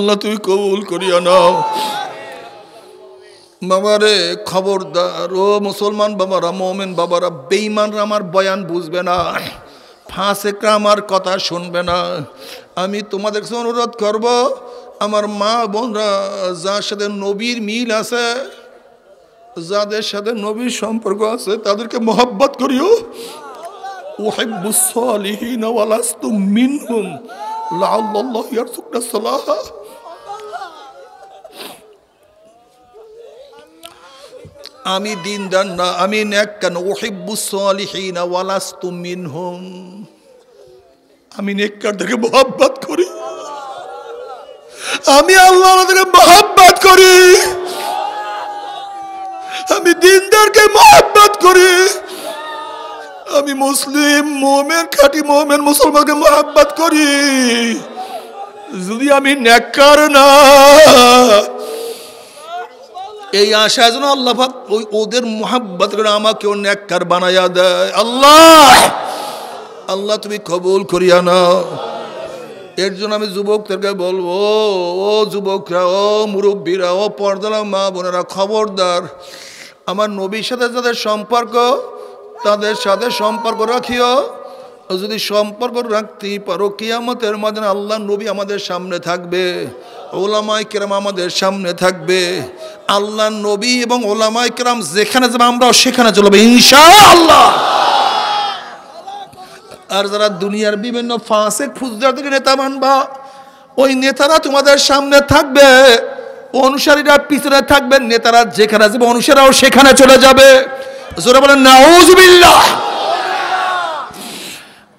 আল্লাহ তুই কবুল করিয়া নাও বাবারে খবরদার ও মুসলমান বাবারা মোমেন বাবারা বেইমানরা আমার বয়ান বুঝবে না ফাঁসেকরা আমার কথা শুনবে না আমি তোমাদের কাছে অনুরোধ করব আমার মা বোনরা যার সাথে নবীর মিল আছে যাদের সাথে নবীর সম্পর্ক আছে তাদেরকে মহাব্বত করিও ওয়ালাস্তু মিনহুম লাল্লাহ ইয়ারসুকনা সালাহা আমি দিন দান না আমি নেকান ওহেব্বুসলিহীন তুমিন মিনহুম আমি থেকে মহাব্বাত করি আমি আল্লাহ মহাব্বাত করি আমি দিনদারকে মহাব্বাত করি আমি মুসলিম মোমেন খাটি মোমেন মুসলমানকে মহাব্বাত করি যদি আমি নেককার না এই আশা যেন আল্লাহ ওই ওদের মোহাব্বত করে আমাকেও ন্যাক্কার বানাইয়া দেয় আল্লাহ আল্লাহ তুমি কবুল করিয়া নাও এর জন্য আমি যুবকদেরকে বলবো ও যুবকরা ও মুরব্বীরা ও পর্দালা মা বোনেরা খবরদার আমার নবীর সাথে যাদের সম্পর্ক তাদের সাথে সম্পর্ক রাখিও যদি সম্পর্ক রাখতেই পারো কেয়ামতের মাধ্যমে আল্লাহ নবী আমাদের সামনে থাকবে ওলামায় কেরাম আমাদের সামনে থাকবে আল্লাহ নবী এবং ওলামায় কেরাম যেখানে যাবে আমরাও সেখানে চলবে ইনশা আল্লাহ আর যারা দুনিয়ার বিভিন্ন ফাঁসে থেকে নেতা মানবা ওই নেতারা তোমাদের সামনে থাকবে অনুসারীরা পিছনে থাকবেন নেতারা যেখানে যাবে অনুসারীরাও সেখানে চলে যাবে জোরে বলেন নাউজবিল্লাহ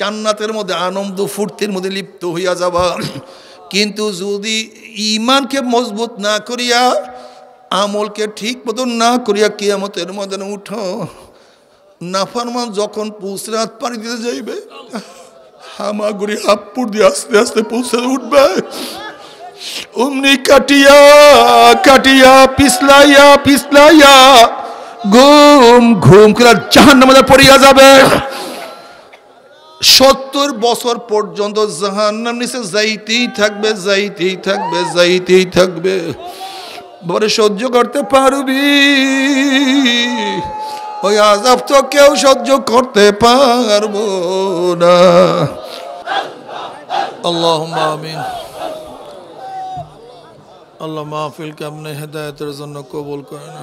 জান্নাতের মধ্যে আনন্দ ফুর্তির মধ্যে লিপ্ত হইয়া যাবা কিন্তু যদি ইমানকে মজবুত না করিয়া আমলকে ঠিক মতন না করিয়া কিয়ামতের মধ্যে উঠ নাফারমান যখন পুলসরাত পানি দিতে যাইবে হামাগুড়ি হাপ্পুর দিয়ে আস্তে আস্তে পুলসে উঠবে অমনি কাটিয়া কাটিয়া পিছলাইয়া পিছলাইয়া ঘুম ঘুম করে জাহান নামাজে পড়িয়া যাবে সত্তর বছর পর্যন্ত জাহান্নাম নিচে যাইতেই থাকবে যাইতেই থাকবে যাইতেই থাকবে বরে সহ্য করতে পারবি ওই আজাব তো কেউ সহ্য করতে পারবো না আল্লাহ আমিন আল্লাহ মাহফিলকে আপনি হেদায়তের জন্য কবুল করে না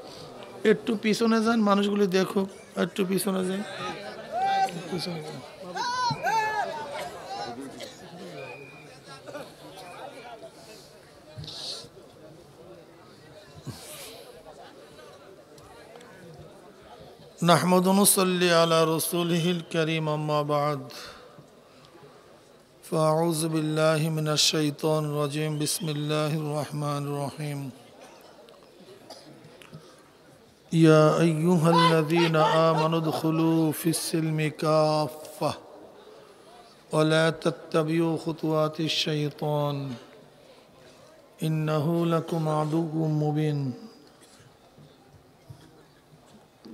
একটু পিছনে যান মানুষগুলি দেখুক একটু পিছনে যান পিছনে যান نحمد نصلي على رسوله الكريم أما بعد فأعوذ بالله من الشيطان الرجيم بسم الله الرحمن الرحيم يا أيها الذين آمنوا ادخلوا في السلم كافة ولا تتبعوا خطوات الشيطان إنه لكم عدو مبين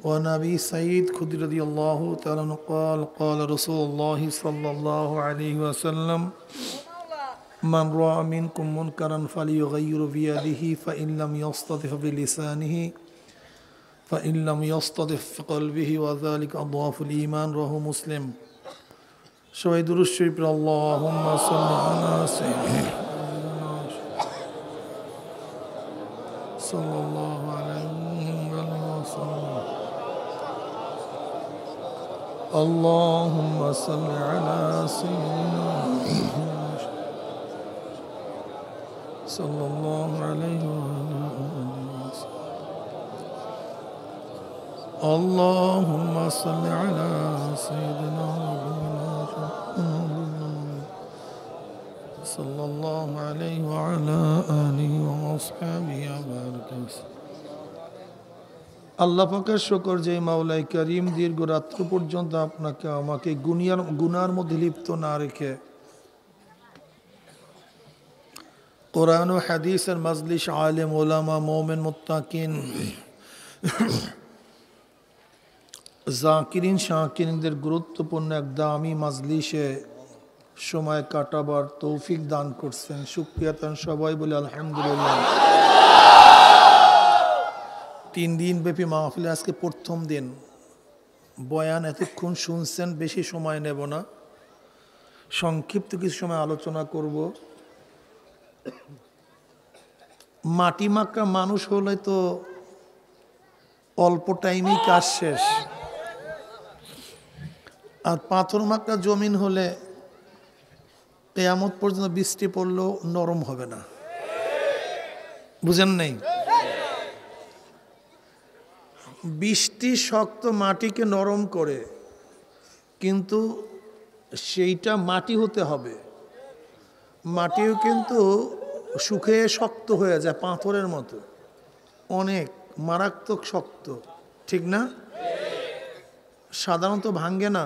ونبي سيد سعيد رضي الله تعالى قال قال رسول الله صلى الله عليه وسلم من رأى منكم منكرا فليغير بيده فإن لم يستطع بلسانه فإن لم يصطدف في قلبه وذلك أضعف الإيمان رواه مسلم شويد الشيب اللهم صل على سيدنا محمد صلى الله عليه وسلم اللهم صل على سيدنا محمد صلى الله عليه وسلم اللهم صل على سيدنا ونبينا صلى الله عليه وعلى آله وأصحابه وبارك আল্লাহ পাকের শকর যে মাওলাই করিম দীর্ঘ রাত্র পর্যন্ত আপনাকে আমাকে গুনিয়ার গুনার মধ্যে লিপ্ত না রেখে কোরআন ও হাদিসের মজলিস আলেম ওলামা মোমেন মোত্তাকিন জাকিরিন শাহকিরিনদের গুরুত্বপূর্ণ এক দামি মাজলিসে সময় কাটাবার তৌফিক দান করছেন সুক্রিয়া তান সবাই বলে আলহামদুলিল্লাহ তিন দিন ব্যাপী মাহফিলে আজকে প্রথম দিন বয়ান এতক্ষণ শুনছেন বেশি সময় নেব না সংক্ষিপ্ত কিছু সময় আলোচনা করব মাটি মাক্কা মানুষ হলে তো অল্প টাইমেই কাজ শেষ আর পাথর মাকা জমিন হলে কেয়ামত পর্যন্ত বৃষ্টি পড়লেও নরম হবে না বুঝেন নেই বৃষ্টি শক্ত মাটিকে নরম করে কিন্তু সেইটা মাটি হতে হবে মাটিও কিন্তু শুকিয়ে শক্ত হয়ে যায় পাথরের মতো অনেক মারাত্মক শক্ত ঠিক না সাধারণত ভাঙ্গে না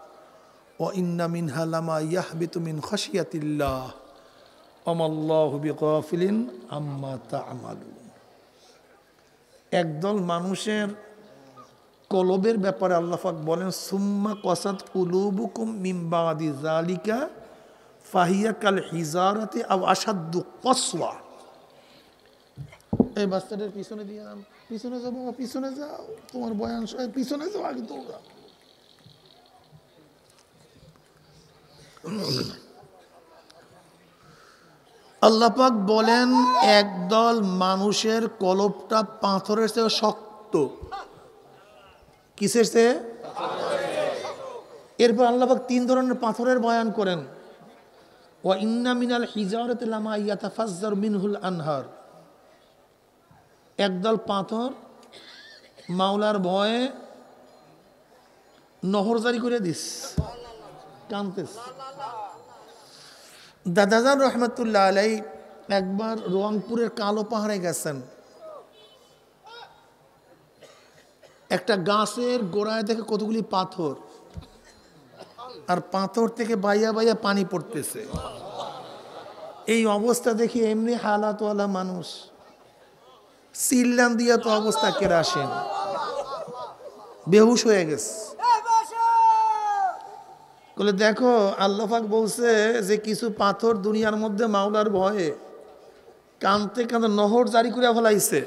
ও ইন্না মিন হালামা খসিয়াতিল্লাহ আম্মা তা একদল মানুষের কলবের ব্যাপারে আল্লাহাক বলেন সুম্মা কসাদ কুলুবুকুম মিম্বাদি জালিকা ফাহিয়া কাল হিজারাতে আব কসওয়া এই বাচ্চাটার পিছনে দিয়ে পিছনে যাবো পিছনে যাও তোমার বয়ান পিছনে যাও আগে দৌড়া আল্লাপাক বলেন একদল মানুষের কলপটা পাথরের চেয়ে শক্ত কিসের চেয়ে এরপর আল্লাপাক তিন ধরনের পাথরের বয়ান করেন ও ইন্না মিনাল হিজারত লামা মিনহুল আনহার একদল পাথর মাওলার ভয়ে নহর জারি করে দিস টানতেছে দাদাজান রহমতুল্লাহ আলাই একবার রংপুরের কালো পাহাড়ে গেছেন একটা গাছের গোড়ায় দেখে কতগুলি পাথর আর পাথর থেকে বাইয়া বাইয়া পানি পড়তেছে এই অবস্থা দেখি এমনি হালাতওয়ালা মানুষ সিল্লান দিয়া তো অবস্থা কেরাসেন বেহুশ হয়ে গেছে বলে দেখো আল্লাফাক বলছে যে কিছু পাথর দুনিয়ার মধ্যে মাওলার ভয়ে কানতে কানতে নহর জারি করে ফেলাইছে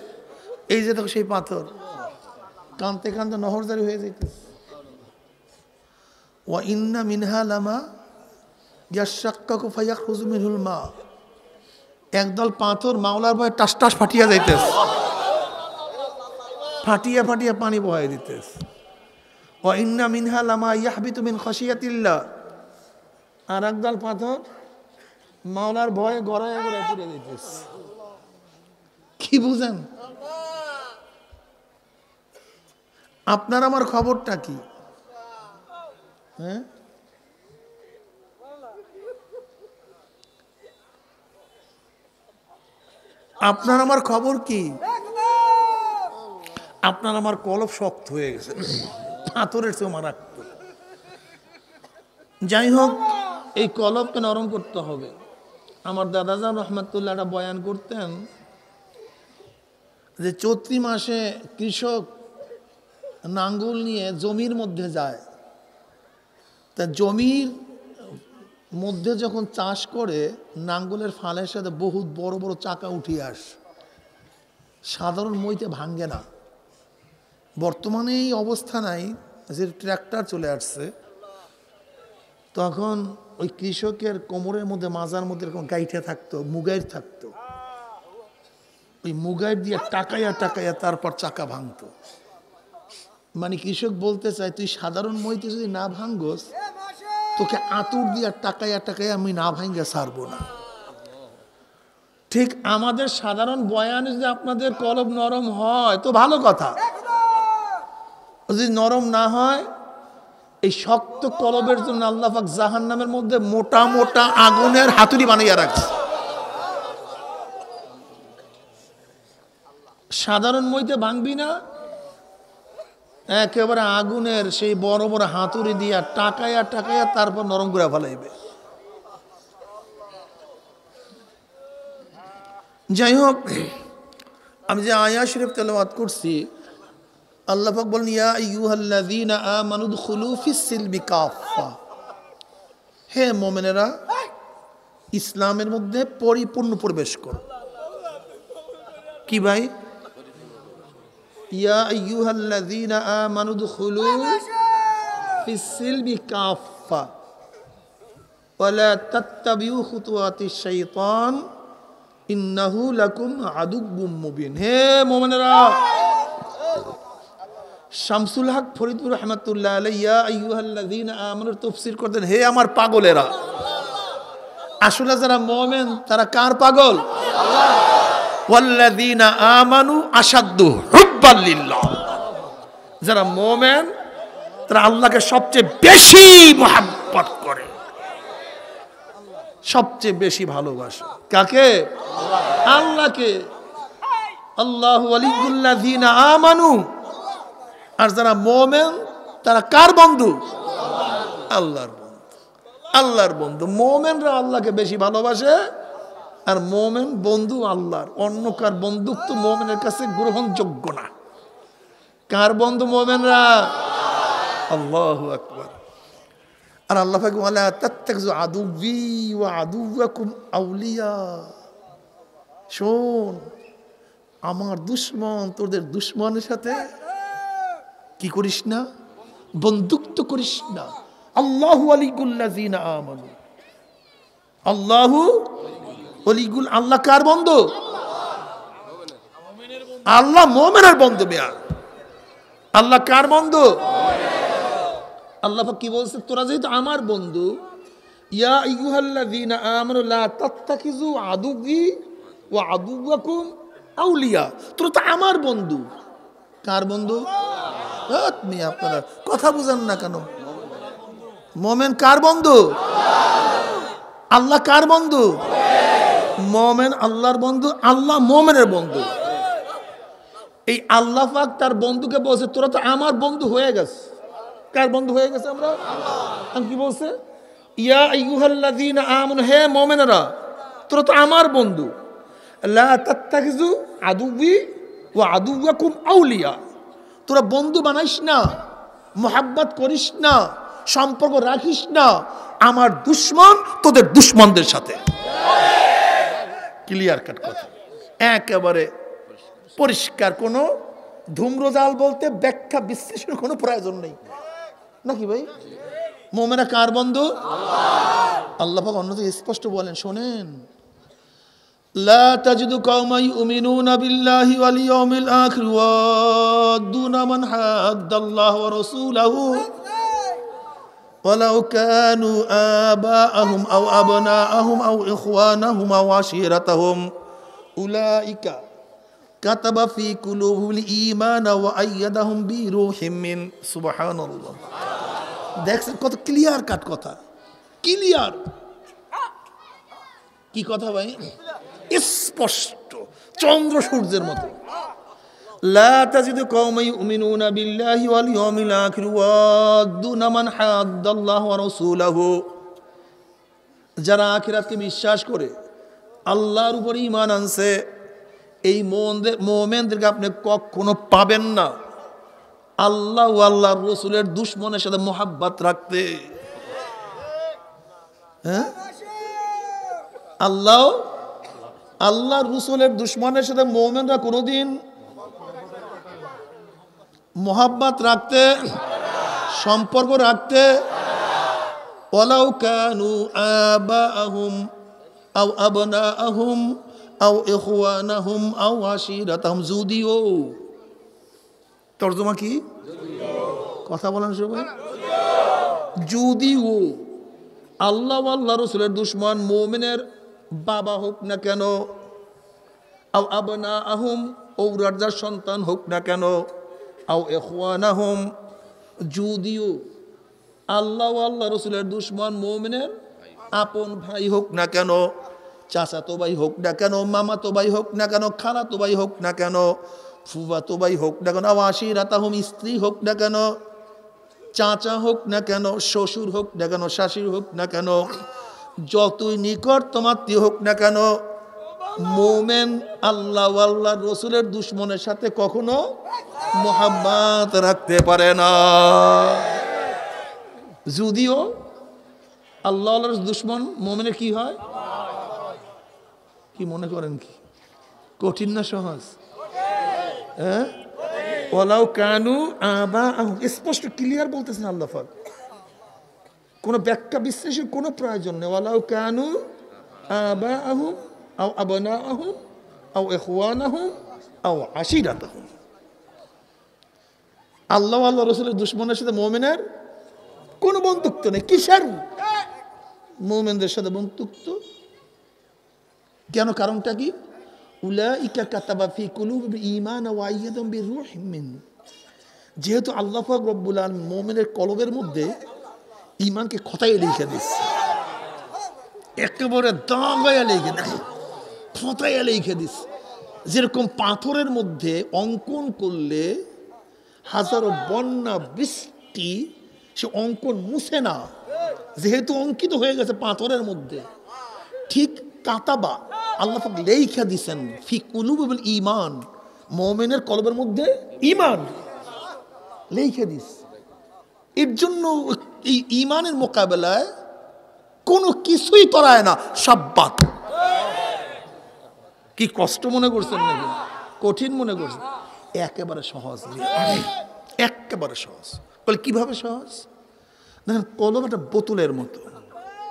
এই যে দেখো সেই পাথর কানতে কানতে নহর জারি হয়ে যাইতেছে ও ইন্না মিনহা লামা ইয়াশাক্কাকু ফাইয়া হুল মা একদল পাথর মাওলার ভয়ে টাস টাস ফাটিয়া যাইতেছে ফাটিয়া ফাটিয়া পানি বহাই দিতেছে ও মিনহা লামা ইয়াহবিত মিন খসিয়াতিল্লা আর একদল পাথর মাওলার ভয়ে গড়ায় গড়ায় পুড়ে দিতেছে কি বুঝেন আপনার আমার খবরটা কি হ্যাঁ আপনার আমার খবর কি আপনার আমার কলব শক্ত হয়ে গেছে পাথরের চেয়েও মারাত্মক যাই হোক এই কলবকে নরম করতে হবে আমার দাদা জাহ রহমাতুল্লাহটা বয়ান করতেন যে চৈত্রি মাসে কৃষক নাঙ্গল নিয়ে জমির মধ্যে যায় তা জমির মধ্যে যখন চাষ করে নাঙ্গলের ফালের সাথে বহুত বড় বড় চাকা উঠিয়ে আস সাধারণ মইতে ভাঙ্গে না বর্তমানে এই অবস্থা নাই যে ট্র্যাক্টর চলে আসছে তখন ওই কৃষকের কোমরের মধ্যে মাজার মধ্যে এরকম গাইটা থাকতো মুগাইর থাকতো ওই মুগাইর দিয়ে টাকাইয়া টাকাইয়া তারপর চাকা ভাঙত মানে কৃষক বলতে চায় তুই সাধারণ মইতে যদি না ভাঙ্গস তোকে আতুর দিয়ে টাকাইয়া টাকাইয়া আমি না ভাঙ্গে সারবো না ঠিক আমাদের সাধারণ বয়ান যদি আপনাদের কলব নরম হয় তো ভালো কথা যদি নরম না হয় এই শক্ত কলবের জন্য আল্লাহাক জাহান নামের মধ্যে মোটা মোটা আগুনের হাতুড়ি বানাইয়া রাখছে সাধারণ মইতে ভাঙবি না একেবারে আগুনের সেই বড় বড় হাতুড়ি দিয়া টাকায়া টাকায়া তারপর নরম করে ফেলাইবে যাই হোক আমি যে আয়া শরীফ তেলবাদ করছি আল্লাহাক বলেন ইয়া ইউহাল্লাদিনা আমানুদ খুলুফিস সিলমি কাফা হে মোমেনেরা ইসলামের মধ্যে পরিপূর্ণ প্রবেশ করো কি ভাই ইয়া আইয়ুহাল্লাযীনা আমানুদ খুলু ফিস সিলমি কাফা ওয়ালা তাত্তাবিউ খুতুওয়াতিশ শাইতান ইন্নাহু লাকুম আদুউম মুবিন হে মুমিনরা শামসুল হক ফরিদুর রহমতুল্লাহ আলাইয়াহ্লাদিন আমলের তফসির করতেন হে আমার পাগলেরা আসলে যারা মোমেন তারা কার পাগল ওয়াল্লাদিনা আমানু যারা মোমেন তারা আল্লাহকে সবচেয়ে বেশি মোহাব্বত করে সবচেয়ে বেশি ভালোবাসে কাকে আল্লাহকে আল্লাহ আলিকুল্লাহ আমানু আর যারা মোমেন তারা কার বন্ধু আল্লাহর বন্ধু আল্লাহর বন্ধু মোমেনরা আল্লাহকে বেশি ভালোবাসে আর মোমেন বন্ধু আল্লাহর অন্য কার বন্ধুত্ব মোমেনের কাছে গ্রহণযোগ্য না কার বন্ধু মোমেনরা আল্লাহ আকবর আর আল্লাহ বলা তাত্তাকজু আদুবি ও আদুবাকুম আউলিয়া শোন আমার দুশ্মন তোদের দুশ্মনের সাথে কি করিস না বন্ধুত্ব করিস না আল্লাহু আলিকুল্লাজিনা আমানু আল্লাহু অলিগুল আল্লাহ কার বন্ধ আল্লাহ মোমেনের বন্ধ বেয়া আল্লাহ কার বন্ধ আল্লাহ কি বলছে তোরা যেহেতু আমার বন্ধু ইয়া ইগুহাল্লাযীনা আমার লা কিছু আদুবি ও আদুবাকুম আউলিয়া তোরা তো আমার বন্ধু কার বন্ধু মেয়ে আপনারা কথা বুঝেন না কেন মোমেন কার বন্ধু আল্লাহ কার বন্ধু মোমেন আল্লাহর বন্ধু আল্লাহ মোমেনের বন্ধু এই আল্লাহ পাক তার বন্ধুকে বলছে তোরা তো আমার বন্ধু হয়ে গেছে কার বন্ধু হয়ে গেছে আমরা আমি কি বলছে ইয়া ইউহাল্লাদিন আমন হে মোমেনরা তোরা তো আমার বন্ধু লা তাত্তাখিজু আদুবি ও আদুবাকুম আউলিয়া তোরা বন্ধু বানাইস না মোহাব্বত করিস না সম্পর্ক রাখিস না আমার দুশ্মন তোদের দুশ্মনদের সাথে ক্লিয়ার কাট কথা একেবারে পরিষ্কার কোনো ধুম্রজাল বলতে ব্যাখ্যা বিশ্লেষণের কোনো প্রয়োজন নেই নাকি ভাই মোমেনা কার বন্ধু আল্লাহ অন্য স্পষ্ট বলেন শোনেন لا تجد قوما يؤمنون بالله واليوم الآخر ودون من حد الله ورسوله ولو كانوا آباءهم أو أبناءهم أو إخوانهم أو عشيرتهم أولئك كتب في قلوبهم الإيمان وأيدهم بروح من سبحان الله দেখছেন কত ক্লিয়ার কাট কথা ক্লিয়ার কি কথা ভাই স্পষ্ট চন্দ্র সূর্যের মতো যারা আখিরাতকে বিশ্বাস করে আল্লাহর উপরে ইমান আনছে এই মোমেনদেরকে আপনি কখনো পাবেন না আল্লাহ আল্লাহ রসুলের দুশ্মনের সাথে মোহাব্বাত রাখতে হ্যাঁ আল্লাহ আল্লাহ রসুলের দুশ্মনের সাথে মৌমেনরা কোনোদিন মোহাব্বাত রাখতে সম্পর্ক রাখতে ওলাউ কানু আবা আবাহুম আও আবনাহুম আও ইখওয়ানাহুম আও আশিরাতাহুম যদিও তর্জমা কি কথা বলেন সবাই যদিও আল্লাহ আল্লাহ রসুলের দুশ্মন মোমেনের বাবা হোক না কেন আও আবনা আহম ঔরার্জার সন্তান হোক না কেন আও এখওয়ান আহম যদিও আল্লাহ আল্লাহ রসুলের দুশ্মন মৌমিনের আপন ভাই হোক না কেন চাচা তো ভাই হোক না কেন মামা তো ভাই হোক না কেন খালা তো ভাই হোক না কেন ফুবা তো ভাই হোক না কেন আশিরাত আহম স্ত্রী হোক না কেন চাচা হোক না কেন শ্বশুর হোক না কেন শাশুড় হোক না কেন যতই নিকট তোমার তি হোক না কেন মোমেন আল্লাহ আল্লাহ রসুলের দুশ্মনের সাথে কখনো মোহাম্মত রাখতে পারে না যদিও আল্লাহ আল্লাহর দুশ্মন মোমেনে কি হয় কি মনে করেন কি কঠিন না সহজ হ্যাঁ ওলাও কানু আবা স্পষ্ট ক্লিয়ার বলতেছেন আল্লাহ কোনো ব্যাখ্যা বিশ্লেষের কোনো প্রয়োজন নেই ওয়ালাউ কানু আবা আহম আও আবনা আহম আও এহওয়ান আহম আও আশিরাত আহম আল্লাহ আল্লাহ রসুলের দুশ্মনের সাথে মোমেনের কোনো বন্ধুত্ব নেই কিসের মোমেনদের সাথে বন্ধুত্ব কেন কারণটা কি উলাইকা কাতাবা ফি কুলুব ঈমান ওয়া আইয়াদাম মিন যেহেতু আল্লাহ পাক রব্বুল আলামিন মোমেনের কলবের মধ্যে ইমানকে খতায় লিখে দিচ্ছে একেবারে দাগায় লিখে দেয় খতায় লিখে দিস যেরকম পাথরের মধ্যে অঙ্কন করলে হাজারো বন্যা বৃষ্টি সে অঙ্কন মুছে না যেহেতু অঙ্কিত হয়ে গেছে পাথরের মধ্যে ঠিক কাতাবা আল্লাহ লেইখা দিছেন ফি কুলুবুল ইমান মোমেনের কলবের মধ্যে ইমান লেইখা দিস এর জন্য এই ইমানের মোকাবেলায় কোনো কিছুই করায় না সব বাত কি কষ্ট মনে করছেন নাকি কঠিন মনে করছেন একেবারে সহজ একেবারে সহজ বলে কিভাবে সহজ দেখেন কলম একটা বোতলের মতো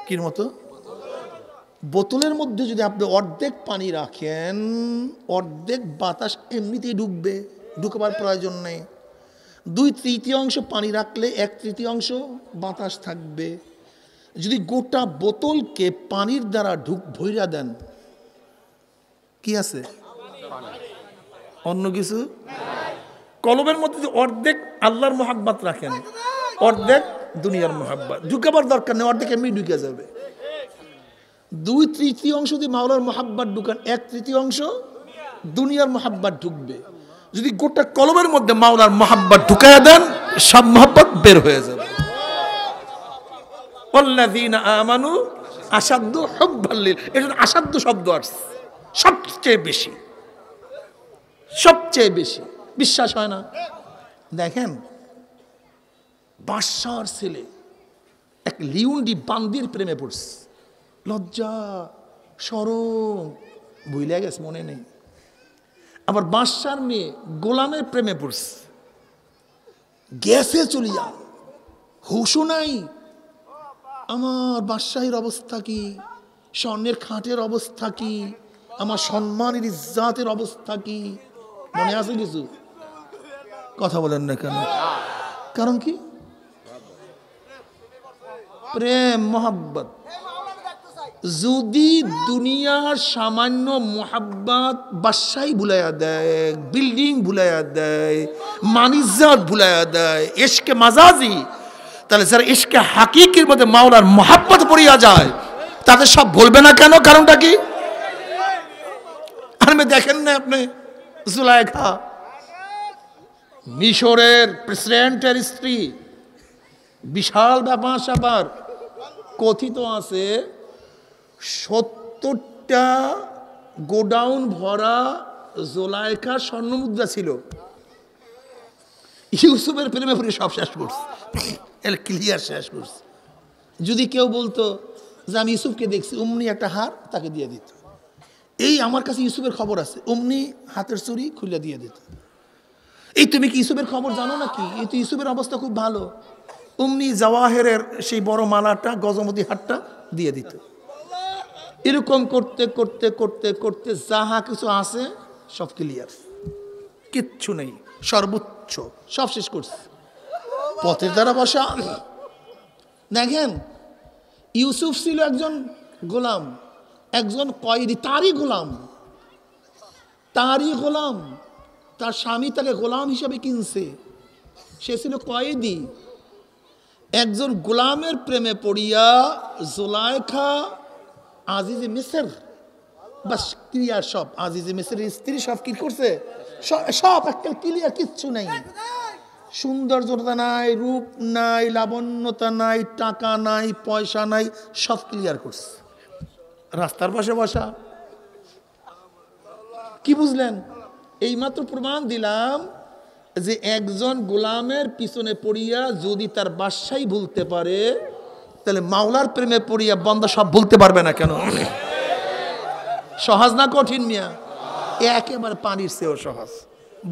কির মতো বোতলের মধ্যে যদি আপনি অর্ধেক পানি রাখেন অর্ধেক বাতাস এমনিতেই ঢুকবে ঢুকবার প্রয়োজন নেই দুই তৃতীয়াংশ পানি রাখলে এক তৃতীয়াংশ বাতাস থাকবে যদি গোটা বোতলকে পানির দ্বারা ঢুক ভৈরা দেন কি আছে অন্য কিছু কলমের মধ্যে অর্ধেক আল্লাহর মোহাব্বাত রাখেন অর্ধেক দুনিয়ার মোহাব্বাত ঢুকাবার দরকার নেই অর্ধেক এমনি ঢুকে যাবে দুই তৃতীয় অংশ যদি মাওলার মোহাব্বাত ঢুকান এক তৃতীয় অংশ দুনিয়ার মোহাব্বাত ঢুকবে যদি গোটা কলমের মধ্যে মাওলার মোহাব্বত ঢুকায় দেন সব মোহাব্বত বের হয়ে যাবে আমানু আসাধ্য হকভাল্লিল এটা আসাধ্য শব্দ আসছে সবচেয়ে বেশি সবচেয়ে বেশি বিশ্বাস হয় না দেখেন বাদশাহর ছেলে এক লিউন্ডি বান্দির প্রেমে পড়ছে লজ্জা সরম ভুলে গেছে মনে নেই আবার বাদশার মেয়ে গোলামের প্রেমে পড়ছে গ্যাসে চলিয়া হুশু নাই আমার বাদশাহীর অবস্থা কি স্বর্ণের খাটের অবস্থা কি আমার সম্মানের ইজ্জাতের অবস্থা কি মনে আছে কিছু কথা বলেন না কেন কারণ কি প্রেম মহাব্বত যদি দুনিয়ার সামান্য মোহাব্বাত বাসাই ভুলাইয়া দেয় বিল্ডিং ভুলাইয়া দেয় মানিজাত ভুলাইয়া দেয় এসকে মাজাজি তাহলে স্যার এসকে হাকিকির মধ্যে মাওলার মোহাব্বত পড়িয়া যায় তাদের সব বলবে না কেন কারণটা কি আর দেখেন না আপনি জুলাইখা মিশরের প্রেসিডেন্টের স্ত্রী বিশাল ব্যাপার সাপার কথিত আছে সত্তরটা গোডাউন ভরা জোলায়কা স্বর্ণমুদ্রা ছিল ইউসুফের প্রেমে পড়ে সব শেষ করছে এর ক্লিয়ার শেষ করছে যদি কেউ বলতো যে আমি ইউসুফকে দেখছি অমনি একটা হার তাকে দিয়ে দিত এই আমার কাছে ইউসুফের খবর আছে অমনি হাতের চুরি খুলে দিয়ে দিত এই তুমি কি ইউসুফের খবর জানো নাকি এই তো ইউসুফের অবস্থা খুব ভালো অমনি জওয়াহেরের সেই বড় মালাটা গজমতি হাটটা দিয়ে দিত এরকম করতে করতে করতে করতে যাহা কিছু আছে সব ক্লিয়ার কিচ্ছু নেই সর্বোচ্চ সব শেষ করছে পথের দ্বারা বসা দেখেন ইউসুফ ছিল একজন গোলাম একজন কয়েদি তারই গোলাম তারই গোলাম তার স্বামী তাকে গোলাম হিসাবে কিনছে সে ছিল কয়েদি একজন গোলামের প্রেমে পড়িয়া জোলায়খা আজিজে মিসের বাস ক্রিয়া সব আজিজে মিসের স্ত্রী সব কি করছে সব একটা ক্লিয়ার কিচ্ছু নেই সৌন্দর্যতা নাই রূপ নাই লাবণ্যতা নাই টাকা নাই পয়সা নাই সব ক্লিয়ার করছে রাস্তার পাশে বসা কি বুঝলেন এইমাত্র প্রমাণ দিলাম যে একজন গোলামের পিছনে পড়িয়া যদি তার বাসাই ভুলতে পারে তাহলে মাওলার প্রেমে পড়িয়া বন্দা সব বলতে পারবে না কেন সহজ না কঠিন মিয়া একেবারে পানির চেয়েও সহজ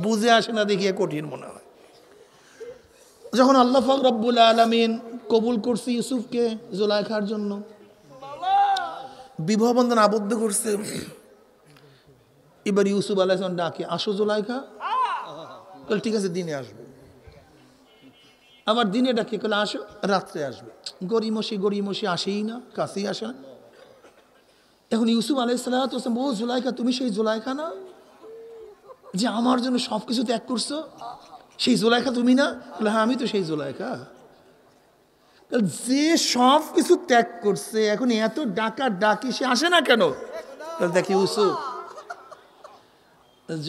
বুঝে আসে না দেখিয়ে কঠিন মনে হয় যখন আল্লাহ ফাক রব্বুল আলমিন কবুল করছে ইউসুফকে জোলাইখার জন্য বিবাহ বন্ধন আবদ্ধ করছে এবার ইউসুফ আলাইসলাম ডাকে আসো জোলাইখা ঠিক আছে দিনে আসবে আমার দিনে ডাকি কলে আসো রাত্রে আসবে গরিমসি গরিমসি আসেই না কাছেই আসে না এখন ইউসুফ আলাইসালাম ও জুলাইকা তুমি সেই জুলাইকা না যে আমার জন্য সব কিছু ত্যাগ করছো সেই জোলাইকা তুমি না বলে হ্যাঁ আমি তো সেই জোলাইকা যে সব কিছু ত্যাগ করছে এখন এত ডাকা ডাকি সে আসে না কেন দেখি উসু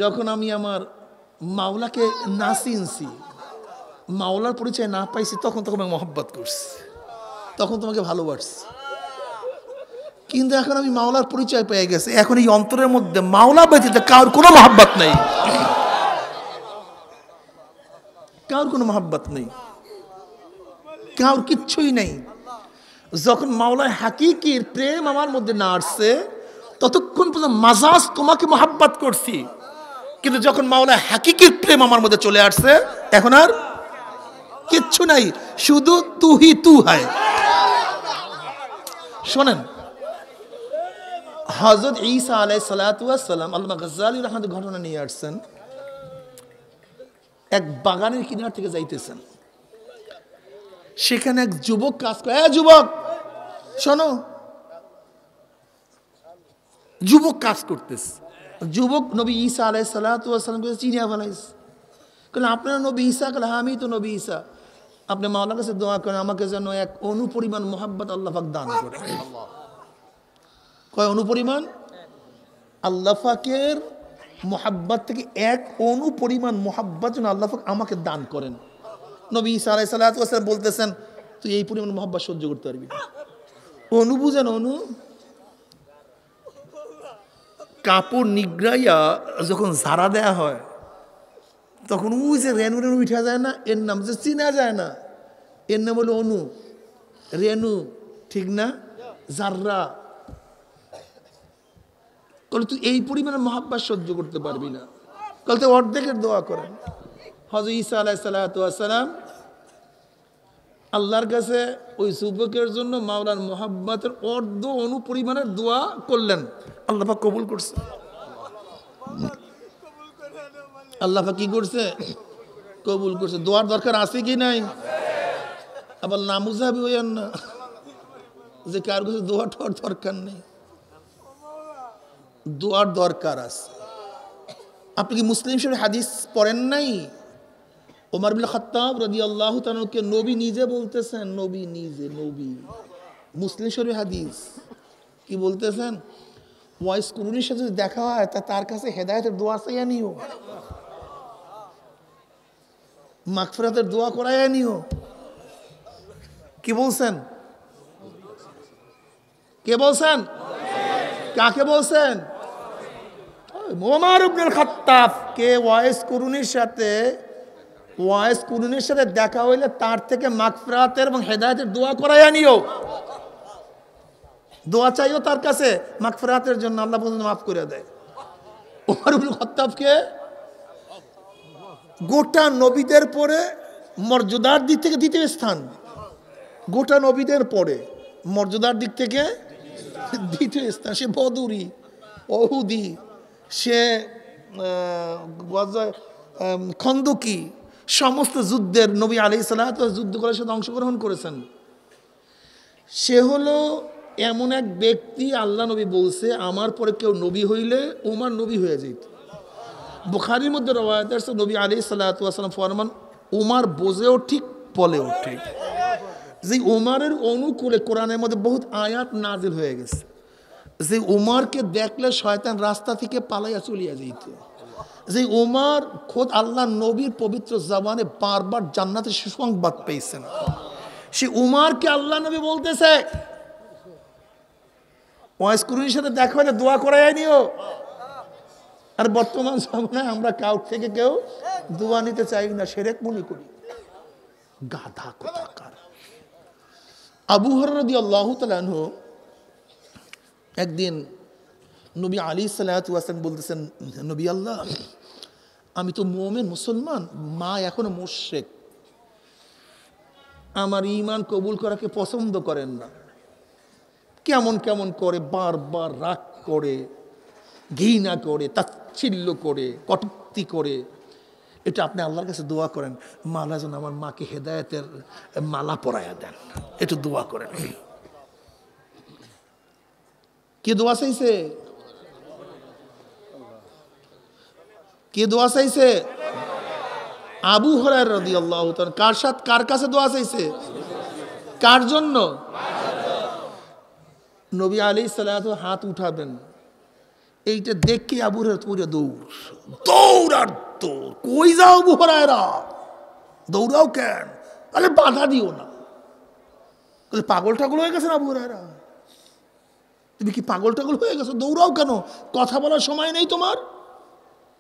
যখন আমি আমার মাওলাকে না চিনছি মাওলার পরিচয় না পাইছি তখন তোমাকে মহব্বত করছি তখন তোমাকে ভালোবাসছি কিন্তু এখন আমি মাওলার পরিচয় পেয়ে গেছি এখন এই অন্তরের মধ্যে মাওলা ব্যতীত কার কোনো মহাব্বত নেই কার কোনো মহাব্বত নেই কার কিচ্ছুই নেই যখন মাওলায় হাকিকির প্রেম আমার মধ্যে না আসছে ততক্ষণ পর্যন্ত মাজাজ তোমাকে মহাব্বত করছি কিন্তু যখন মাওলায় হাকিকির প্রেম আমার মধ্যে চলে আসছে এখন আর কিচ্ছু নাই শুধু তুহি তু হয় শোনেন হজরত ঈসা আলাই সালাতাম আল্লাহ গজ্জালি রহমত ঘটনা নিয়ে আসছেন এক বাগানের কিনার থেকে যাইতেছেন সেখানে এক যুবক কাজ করে হ্যাঁ যুবক শোনো যুবক কাজ করতেছে যুবক নবী ঈসা আলাই সালাতামকে চিনিয়া ফেলাইস কেন আপনারা নবী ঈসা কাল হ্যাঁ, আমি তো নবী ঈসা আপনি মাওলার কাছে দোয়া করেন আমাকে যেন এক অনুপরিমাণ মোহাব্বত আল্লাহাক দান করে কয় অনুপরিমাণ আল্লাহাকের মোহাব্বত থেকে এক অনুপরিমাণ মোহাব্বত যেন আল্লাহাক আমাকে দান করেন নবী সালাই সাল্লাহ বলতেছেন তুই এই পরিমাণ মোহাব্বত সহ্য করতে পারবি অনু বুঝেন অনু কাপড় নিগড়াইয়া যখন ঝাড়া দেয়া হয় তখন ওই যে রেনু রেনু উঠা যায় না এর নাম যে চিনা যায় না এর নাম হলো অনু রেণু ঠিক না জাররা কলে তুই এই পরিমাণে মহাব্বাস সহ্য করতে পারবি না কলে তো অর্ধেকের দোয়া করেন হজ ইসা আলাহ সালাতাম আল্লাহর কাছে ওই সুবকের জন্য মাওলার মোহাব্বতের অর্ধ অনু পরিমাণের দোয়া করলেন আল্লাহা কবুল করছে আল্লাহা কি করছে কবুল করছে দোয়ার দরকার আছে কি নাই আবার নামুজাবি হইয়েন না যে কার কিছু দোয়া টোয়ার দরকার নেই দোয়ার দরকার আছে আপনি কি মুসলিম শরীর হাদিস পড়েন নাই ওমার বিল খত্তাব রদি আল্লাহ তানুকে নবী নিজে বলতেছেন নবী নিজে নবী মুসলিম শরীর হাদিস কি বলতেছেন ওয়াইস কুরুনির সাথে যদি দেখা হয় তা তার কাছে হেদায়তের দোয়া চাইয়া নিও মাকফরাতের দোয়া করাইয়া নিও কি বলছেন কে বলছেন কাকে বলছেন ওমার উবনুল খাত্তাফ কে ওয়াইস কুরুনির সাথে ওয়াইস কুরুনির সাথে দেখা হইলে তার থেকে মাগফিরাতের এবং হেদায়েতের দোয়া করাই আনিও দোয়া চাইও তার কাছে মাগফিরাতের জন্য আল্লাহ পর্যন্ত মাফ করে দেয় ওমর উবনুল খাত্তাফকে গোটা নবীদের পরে মর্যাদার দিক থেকে দ্বিতীয় স্থান গোটা নবীদের পরে মর্যাদার দিক থেকে দ্বিতীয় স্থান সে বদুরি অহুদি সে খন্দকি সমস্ত যুদ্ধের নবী আলি সাল্লাহ যুদ্ধ করার সাথে অংশগ্রহণ করেছেন সে হলো এমন এক ব্যক্তি আল্লাহ নবী বলছে আমার পরে কেউ নবী হইলে ওমার নবী হয়ে যেত বোখারির মধ্যে রবায়ত নবী আলি সাল্লাহ ফরমান উমার বোঝেও ঠিক বলেও ঠিক যে উমারের অনুকূলে কোরআনের মধ্যে বহুত আয়াত নাজিল হয়ে গেছে যে উমারকে দেখলে শয়তান রাস্তা থেকে পালাইয়া চলিয়া যেত যে উমার খোদ আল্লাহ নবীর পবিত্র জবানে বারবার জান্নাতে সুসংবাদ পেয়েছেন সে উমারকে আল্লাহ নবী বলতেছে সাথে দেখা হলে দোয়া করাই নিও আর বর্তমান সময়ে আমরা কাউ থেকে কেউ দোয়া নিতে চাই না সেরেক মনে করি গাধা কোথাকার আবু হরদি আল্লাহ তালাহ একদিন নবী আলী সালাম বলতেছেন নবী আল্লাহ আমি তো মোমেন মুসলমান মা এখনো মোর্শেক আমার ইমান কবুল করাকে পছন্দ করেন না কেমন কেমন করে বারবার রাগ করে ঘৃণা করে তাচ্ছিল্য করে কটুক্তি করে এটা আপনি আল্লাহর কাছে দোয়া করেন মালা যেন আমার মাকে হেদায়তের মালা পরাইয়া দেন এটা দোয়া করেন কে দোয়া চাইছে কে দোয়া চাইছে আবু হরার রদি আল্লাহ কার সাথ কার কাছে দোয়া চাইছে কার জন্য নবী আলী সালাত হাত উঠাবেন এইটা দেখে আবু হরে দৌড় দৌড় আর দৌড় কই যাও বুহরায়রা দৌড়াও কেন তাহলে বাধা দিও না পাগল ঠাকুর হয়ে না আবু হরায়রা তুমি কি পাগল টাগল হয়ে গেছো দৌড়াও কেন কথা বলার সময় নেই তোমার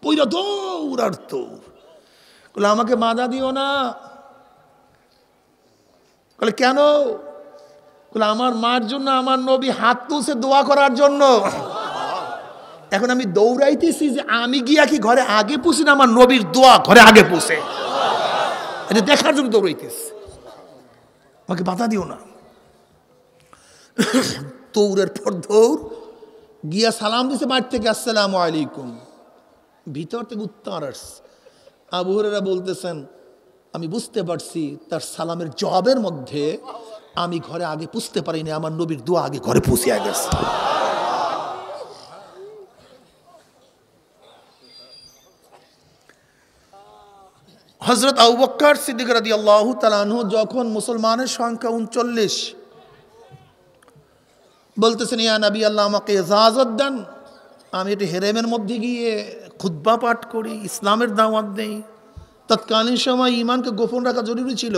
পইরা দৌড় আর দৌড় আমাকে বাধা দিও না বলে কেন আমার মার জন্য আমার নবী হাত তুলছে দোয়া করার জন্য এখন আমি দৌড়াইতেছি যে আমি গিয়া কি ঘরে আগে পুষি না আমার নবীর দোয়া ঘরে আগে পুষে এটা দেখার জন্য দৌড়াইতেছি আমাকে বাধা দিও না দৌড়ের পর দৌড় গিয়া সালাম দিছে বাড়ি থেকে আসসালাম আলাইকুম ভিতর থেকে উত্তর আসছে আবুহরেরা বলতেছেন আমি বুঝতে পারছি তার সালামের জবাবের মধ্যে আমি ঘরে আগে পুষতে পারিনি আমার নবীর দোয়া আগে ঘরে পুষিয়া গেছে হজরত আউবক্কর সিদ্দিক রাদি আল্লাহ তালানহ যখন মুসলমানের সংখ্যা উনচল্লিশ বলতেছেন ইয়া নবী আল্লাহ আমাকে এজাজত দেন আমি একটি হেরেমের মধ্যে গিয়ে খুদ্া পাঠ করি ইসলামের দাওয়াত দেই তৎকালীন সময় ইমানকে গোপন রাখা জরুরি ছিল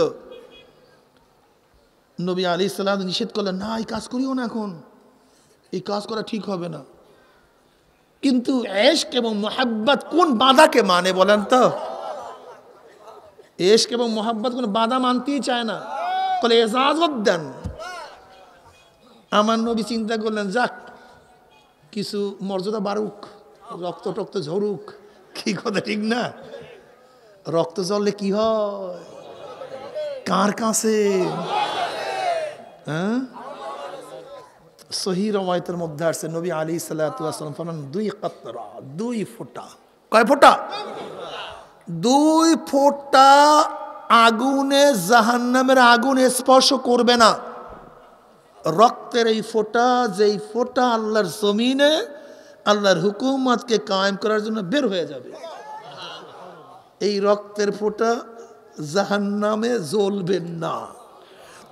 নবী আলী ইসলাম নিষেধ করলেন না এই কাজ করিও না এখন এই কাজ করা ঠিক হবে না কিন্তু এশক এবং মোহাব্বাত কোন বাধাকে মানে বলেন তো এশ এবং মোহাব্বত কোনো বাধা মানতেই চায় না তাহলে এজাজত দেন আমার নবী চিন্তা করলেন যাক কিছু মর্যাদা বাড়ুক রক্ত টক্ত ঝরুক কি কথা ঠিক না রক্ত জ্বললে কি হয় কার কাছে হ্যাঁ সহি রমায়তের মধ্যে আসছে নবী আলী সাল্লাহ দুই কাতরা দুই ফোঁটা কয় ফোঁটা দুই ফোঁটা আগুনে জাহান্নামের আগুন স্পর্শ করবে না রক্তের এই ফোঁটা যেই ফোঁটা আল্লাহর জমিনে আল্লাহর হুকুমতকে কায়েম করার জন্য বের হয়ে যাবে এই রক্তের ফোঁটা জাহান্নামে জ্বলবেন না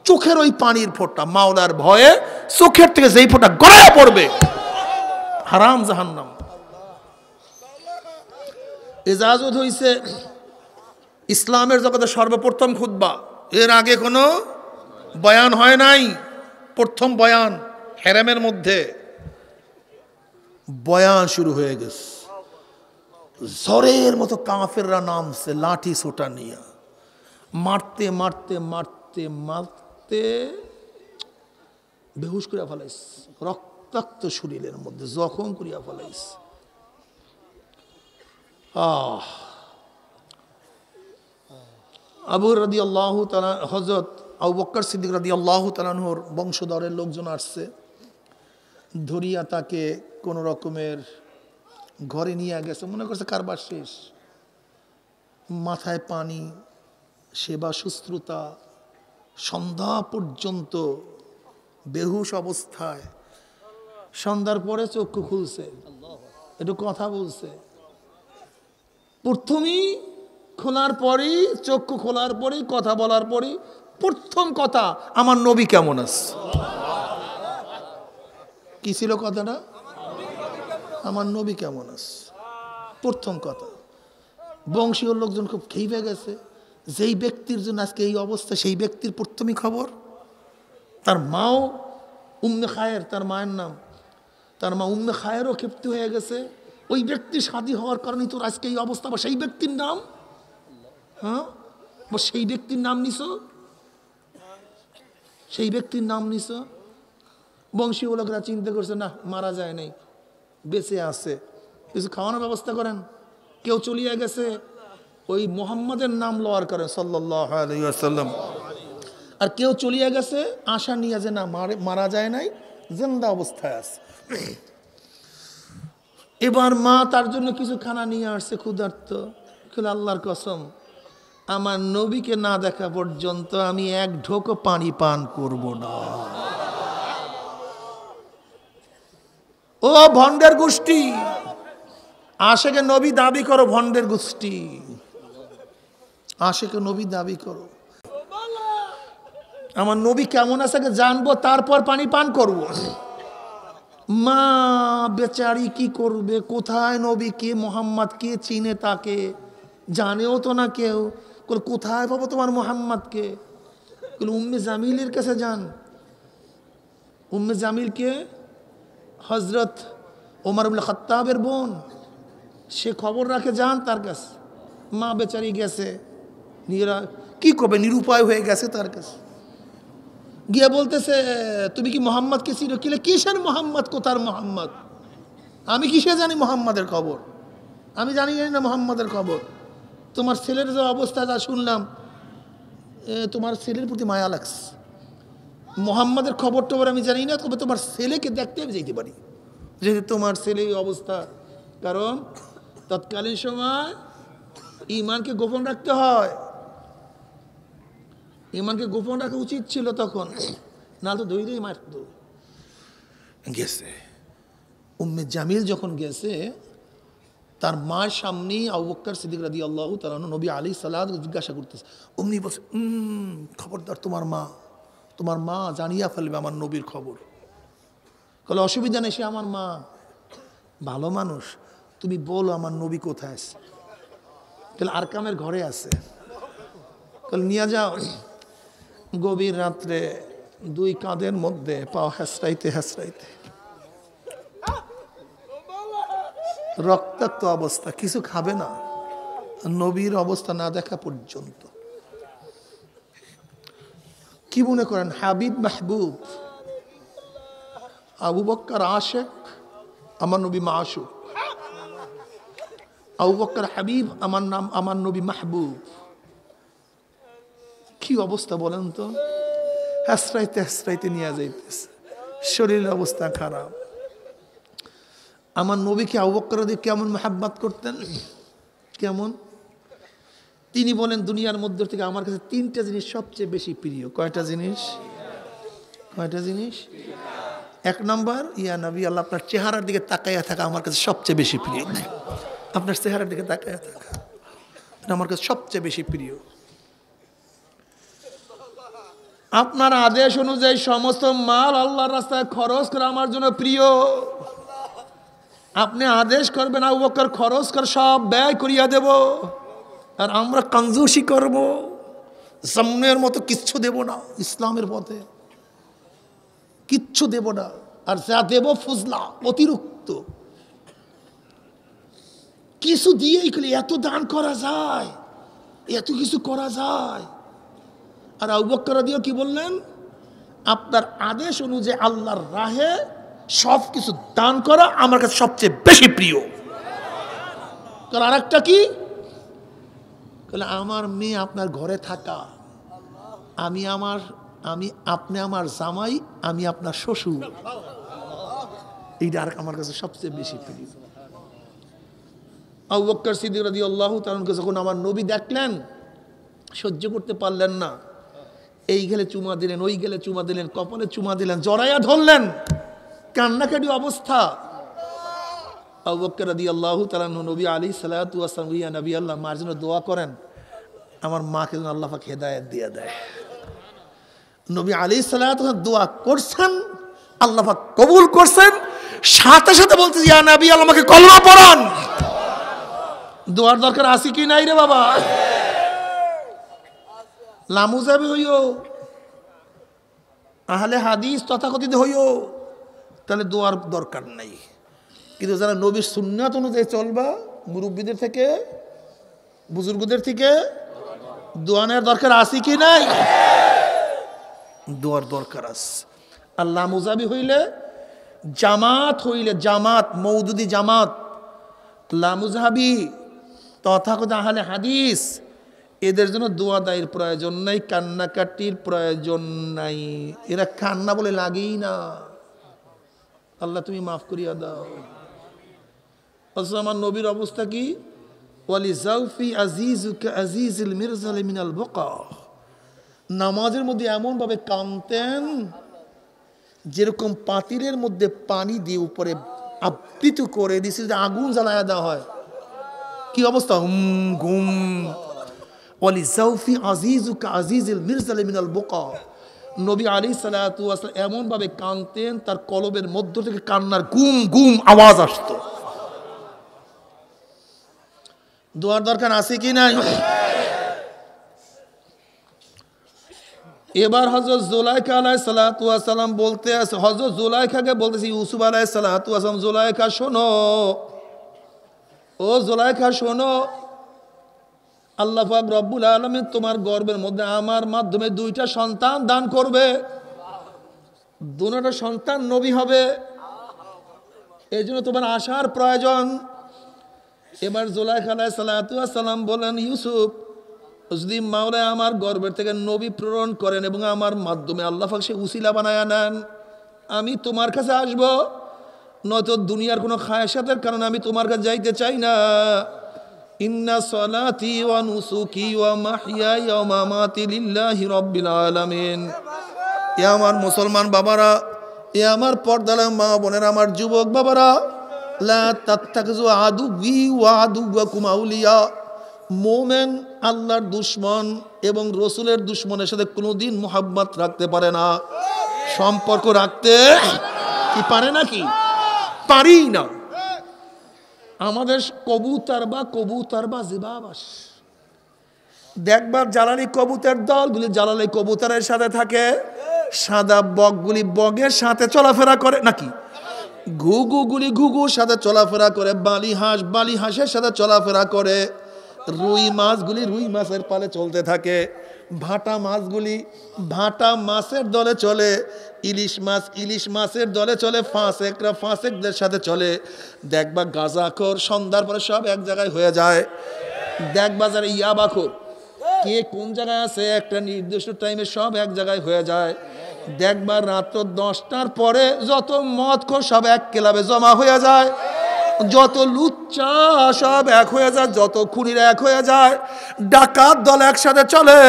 চোখের ওই পানির ফোঁটা মাওলার ভয়ে চোখের থেকে যেই ফোঁটা গড়ায় পড়বে হারাম জাহান্নাম এজাজুদ হইছে ইসলামের জগতে সর্বপ্রথম খুদ্া এর আগে কোনো বয়ান হয় নাই প্রথম বয়ান হেরামের মধ্যে বয়ান শুরু হয়ে গেছে জ্বরের মতো কাঁফেররা নামছে লাঠি সোটা নিয়ে মারতে মারতে মারতে মারতে বেহুশ করিয়া ফেলাইস রক্তাক্ত শরীরের মধ্যে জখম করিয়া ফেলাইছে আবু রাদি আল্লাহ তালা হজরত আবু বক্কর সিদ্দিক রাদি আল্লাহ তালানহর বংশধরের লোকজন আসছে ধরিয়া তাকে কোনো রকমের ঘরে নিয়ে গেছে মনে করছে কারবার শেষ মাথায় পানি সেবা শুশ্রুতা সন্ধ্যা পর্যন্ত বেহুশ অবস্থায় সন্ধ্যার পরে চক্ষু খুলছে একটু কথা বলছে প্রথমেই খোলার পরেই চক্ষু খোলার পরেই কথা বলার পরেই প্রথম কথা আমার নবী কেমন আছে কি ছিল কথাটা আমার নবী কেমন আছে প্রথম কথা বংশীয় লোকজন খুব খেইবে গেছে যেই ব্যক্তির জন্য আজকে এই অবস্থা সেই ব্যক্তির প্রথমই খবর তার মাও উম্মে খায়ের তার মায়ের নাম তার মা উম্মে খায়েরও ক্ষিপ্ত হয়ে গেছে ওই ব্যক্তি সাদী হওয়ার কারণেই তোর আজকে এই অবস্থা বা সেই ব্যক্তির নাম হ্যাঁ বা সেই ব্যক্তির নাম নিস সেই ব্যক্তির নাম নিছ লোকরা চিন্তা করছে না মারা যায় নাই বেঁচে আছে কিছু খাওয়ানোর ব্যবস্থা করেন কেউ চলিয়া গেছে ওই মোহাম্মদের নাম লওয়ার করেন সাল্লাম আর কেউ চলিয়া গেছে আশা নিয়ে যে না মারা যায় নাই জেন্দা অবস্থায় আছে এবার মা তার জন্য কিছু খানা নিয়ে আসছে ক্ষুধার্ত কিন্তু আল্লাহর কসম আমার নবীকে না দেখা পর্যন্ত আমি এক ঢোকো পানি পান করব না ও ভণ্ডের গোষ্ঠী আশেকে নবী দাবি করো ভণ্ডের গোষ্ঠী আশেকে নবী দাবি করো আমার নবী কেমন আছে জানবো তারপর পানি পান করবো মা বেচারি কি করবে কোথায় নবী কে মোহাম্মদ কে চিনে তাকে জানেও তো না কেউ কোথায় পাবো তোমার মোহাম্মদকে উম্মে জামিলের কাছে যান উম্মে জামিলকে হজরত ওমর উল্লা খত্তাবের বোন সে খবর রাখে যান তার কাছে মা বেচারি গেছে নিজেরা কি করবে নিরুপায় হয়ে গেছে তার কাছে গিয়ে বলতেছে তুমি কি মোহাম্মদকে চিনো কিলে কিসের মোহাম্মদ কোথার মোহাম্মদ আমি কিসে জানি মোহাম্মদের খবর আমি জানি জানি না মোহাম্মদের খবর তোমার ছেলের যে অবস্থা যা শুনলাম তোমার ছেলের প্রতি মায়া লাগছে মোহাম্মদের খবর টবর আমি জানি না তবে তোমার ছেলেকে দেখতে আমি যেতে পারি যেহেতু তোমার ছেলে অবস্থা কারণ তৎকালীন সময় ইমানকে গোপন রাখতে হয় ইমানকে গোপন রাখা উচিত ছিল তখন না তো দৈরেই মারত গেছে উম্মে জামিল যখন গেছে তার মার সামনেই আবুবক্কর সিদ্দিক রাদি আল্লাহ তার নবী আলী সালাদ জিজ্ঞাসা করতেছে অমনি বলছে খবরদার তোমার মা তোমার মা জানিয়া ফেলবে আমার নবীর খবর কলে অসুবিধা নেই সে আমার মা ভালো মানুষ তুমি বলো আমার নবী কোথায় আছে তাহলে আরকামের ঘরে আছে কলে নিয়ে যাও গভীর রাত্রে দুই কাঁধের মধ্যে পা হেসরাইতে হেসরাইতে রক্তাক্ত অবস্থা কিছু খাবে না নবীর অবস্থা না দেখা পর্যন্ত কি মনে করেন হাবিব মাহবুব আবু বক্কর আশেক আমার নবী মাসুক আবু বক্কর হাবিব আমার নাম আমার নবী মাহবুব কি অবস্থা বলেন তো হাসরাইতে হাসরাইতে নিয়ে যাইতেছে শরীরের অবস্থা খারাপ আমার নবীকে আবকরাদি কেমন মেহাব্বাত করতেন কেমন তিনি বলেন দুনিয়ার মধ্যে থেকে আমার কাছে তিনটা জিনিস সবচেয়ে বেশি প্রিয় কয়টা জিনিস কয়টা জিনিস এক নম্বর ইয়া নবী আল্লাহ আপনার চেহারার দিকে তাকাইয়া থাকা আমার কাছে সবচেয়ে বেশি প্রিয় আপনার চেহারার দিকে তাকাইয়া থাকা আমার কাছে সবচেয়ে বেশি প্রিয় আপনার আদেশ অনুযায়ী সমস্ত মাল আল্লাহর রাস্তায় খরচ করা আমার জন্য প্রিয় আপনি আদেশ করবেন আবু খরচ কর সব ব্যয় করিয়া দেব আর আমরা কাঞ্জুসি করব সামনের মতো কিচ্ছু দেব না ইসলামের পথে কিচ্ছু দেব না আর যা দেব ফুজলা অতিরিক্ত কিছু দিয়েই এত দান করা যায় এত কিছু করা যায় আর দিয়েও কি বললেন আপনার আদেশ অনুযায়ী আল্লাহর রাহে সব কিছু দান করা আমার কাছে সবচেয়ে বেশি প্রিয় কারণ আর একটা কি আমার মেয়ে আপনার ঘরে থাকা আমি আমার আমি আপনি আমার জামাই আমি আপনার শ্বশুর এইটা আর আমার কাছে সবচেয়ে বেশি প্রিয় আবু সিদ্দিক রাজি আল্লাহ তার যখন আমার নবী দেখলেন সহ্য করতে পারলেন না এই গেলে চুমা দিলেন ওই গেলে চুমা দিলেন কপালে চুমা দিলেন জড়াইয়া ধরলেন কান্নাকাটি অবস্থা আমার আল্লাহ দিয়ে দেয় নবী দোয়া করছেন আল্লাহ কবুল করছেন সাথে সাথে আমাকে দোয়ার দরকার আসি কি নাই রে বাবা লামুজাবি হইও আহলে হাদিস তথাকথিত হইও তাহলে দোয়ার দরকার নাই কিন্তু যারা নবীর সুন্নাত অনুযায়ী চলবা মুরব্বীদের থেকে বুজুর্গদের থেকে দোয়া নেওয়ার দরকার আছে কি নাই দোয়ার দরকার আছে আর লামুজাবি হইলে জামাত হইলে জামাত মৌদুদি জামাত লামুজাবি তথাকথিত আহলে হাদিস এদের জন্য দোয়া দায়ের প্রয়োজন নাই কান্নাকাটির প্রয়োজন নাই এরা কান্না বলে লাগেই না আল্লাহ তুমি মাফ করিয়া দাও অথচ আমার নবীর অবস্থা কি ওয়ালি জাউফি আজিজুকে আজিজুল মির্জাল মিনাল বকা নামাজের মধ্যে এমনভাবে কামতেন যেরকম পাতিলের মধ্যে পানি দিয়ে উপরে আবৃত করে দিছিল যে আগুন জ্বালায় দেওয়া হয় কি অবস্থা হুম ঘুম অলি সৌফি আজিজুকা আজিজুল মির্জাল মিনাল বোকা নবী আলী সালাতাম এমনভাবে কাঁদতেন তার কলবের মধ্য থেকে কান্নার গুম গুম আওয়াজ আসত দোয়ার দরকার আছে কি নাই এবার হজরত জোলাইখা আলাই সালাতাম বলতে আছে হজরত জোলাইখাকে বলতেছি ইউসুফ আলাই সালাতাম জোলাইখা শোনো ও জোলাইখা শোনো আল্লাহ পাক রব্বুল আলমে তোমার গর্বের মধ্যে আমার মাধ্যমে দুইটা সন্তান দান করবে দুটা সন্তান নবী হবে এই জন্য তোমার আসার প্রয়োজন এবার জোলাইখা সালাম বলেন ইউসুফ যদি মাওলা আমার গর্বের থেকে নবী প্রেরণ করেন এবং আমার মাধ্যমে আল্লাহ পাক সে উসিলা বানায় নেন আমি তোমার কাছে আসব নয়তো দুনিয়ার কোনো খায়সাতের কারণে আমি তোমার কাছে যাইতে চাই না ওয়া এ আমার মুসলমান বাবারা এ আমার পর্দালা মা বোনের আমার যুবক বাবারা লা ওয়া মোমেন আল্লাহর দুশ্মন এবং রসুলের দুশ্মনের সাথে কোনোদিন মোহাম্মত রাখতে পারে না সম্পর্ক রাখতে কি পারে নাকি পারি না আমাদের কবুতর বা কবুতর বা জিবাবাস দেখবার জ্বালানি কবুতর দলগুলি জ্বালানি কবুতরের সাথে থাকে সাদা বকগুলি বগের সাথে চলাফেরা করে নাকি ঘুঘুগুলি ঘুঘুর সাথে চলাফেরা করে বালি হাঁস বালি হাঁসের সাথে চলাফেরা করে রুই মাছগুলি রুই মাছের পালে চলতে থাকে ভাটা মাছগুলি ভাটা মাছের দলে চলে ইলিশ মাছ ইলিশ মাছের দলে চলে ফাঁসেকরা ফাঁসেকদের সাথে চলে দেখবা গাঁজাখোর সন্ধ্যার পরে সব এক জায়গায় হয়ে যায় দেখবা যারা ইয়াবাখোর কে কোন জায়গায় আছে একটা নির্দিষ্ট টাইমে সব এক জায়গায় হয়ে যায় দেখবা রাত্র দশটার পরে যত মদ খোর সব এক ক্লাবে জমা হয়ে যায় যত লুচ্চা সব এক হয়ে যায় যত খুনিরা এক হয়ে যায় ডাকাত দল একসাথে চলে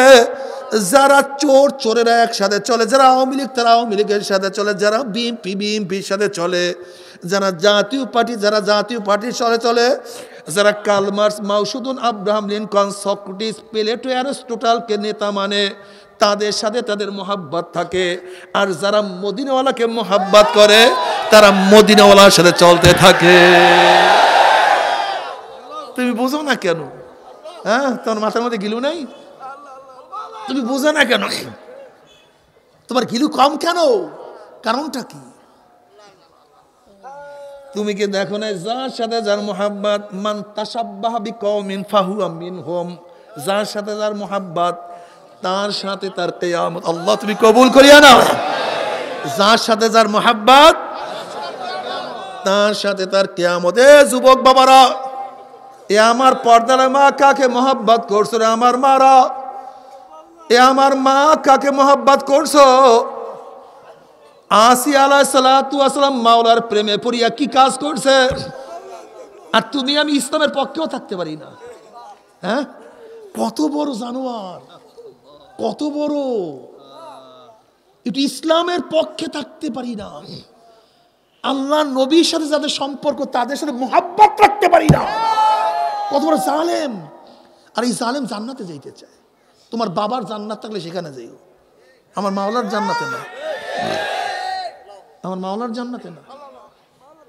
যারা চোর চোরেরা একসাথে চলে যারা আওয়ামী লীগ তারা আওয়ামী লীগের সাথে চলে যারা বিএমপি বিএমপির সাথে চলে যারা জাতীয় পার্টি যারা জাতীয় পার্টির সাথে চলে যারা Karl Marx Mao Zedong Abraham Lincoln Socrates Plato অ্যারিস্টোটালকে নেতা মানে তাদের সাথে তাদের মোহাব্বত থাকে আর যারা মদিনাওয়ালাকে মোহাব্বত করে তারা মদিনাওয়ালার সাথে চলতে থাকে তুমি বুঝো না কেন হ্যাঁ তোমার মাথার মধ্যে গিলু নাই তুমি বুঝো না কেন তোমার গিলু কম কেন কারণটা কি তুমি কি দেখো না যার সাথে যার মোহাব্বত মান তাসাব্বাহ বি কৌমিন ফাহু আমিন হোম যার সাথে যার মোহাব্বত তার সাথে তার কেয়ামত আল্লাহ তুমি কবুল করিয়া না যার সাথে যার মোহাব্বত তার সাথে তার কেয়ামত এ যুবক বাবারা এ আমার পর্দার মা কাকে মোহাব্বত করছো রে আমার মারা এ আমার মা কাকে মোহাব্বত করছো আসি আলাহ সালাতাম মাওলার প্রেমে পড়িয়া কি কাজ করছে আর তুমি আমি ইসলামের পক্ষেও থাকতে পারি না হ্যাঁ কত বড় জানোয়ার কত বড় একটু ইসলামের পক্ষে থাকতে পারি না আল্লাহ নবীর সাথে যাদের সম্পর্ক তাদের সাথে মোহাব্বত রাখতে পারি না কত বড় জালেম আর এই জালেম জান্নাতে যাইতে চায় তোমার বাবার জান্নাত থাকলে সেখানে যাই আমার মাওলার জান্নাতে না আমার মাওলার জান্নাতে না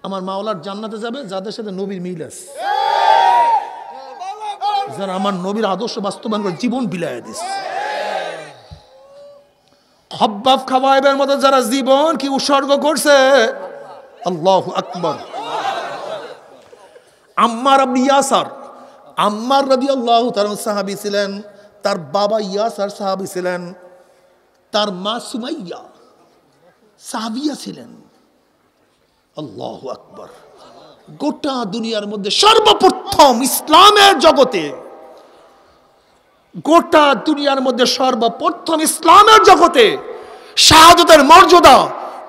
আমার মাওলার জান্নাতে যাবে যাদের সাথে নবীর মিল আছে যারা আমার নবীর আদর্শ বাস্তবায়ন করে জীবন বিলায় দিচ্ছে হব্বাব খাওয়াইবের মতো যারা জীবন কি উৎসর্গ করছে আল্লাহ আকবর আম্মার আপনি ইয়াসার আম্মার রবি আল্লাহ তার সাহাবি ছিলেন তার বাবা ইয়াসার সাহাবি ছিলেন তার মা সুমাইয়া সাহাবিয়া ছিলেন আল্লাহ আকবর গোটা দুনিয়ার মধ্যে সর্বপ্রথম ইসলামের জগতে গোটা দুনিয়ার মধ্যে সর্বপ্রথম ইসলামের জগতে শাহাদতের মর্যাদা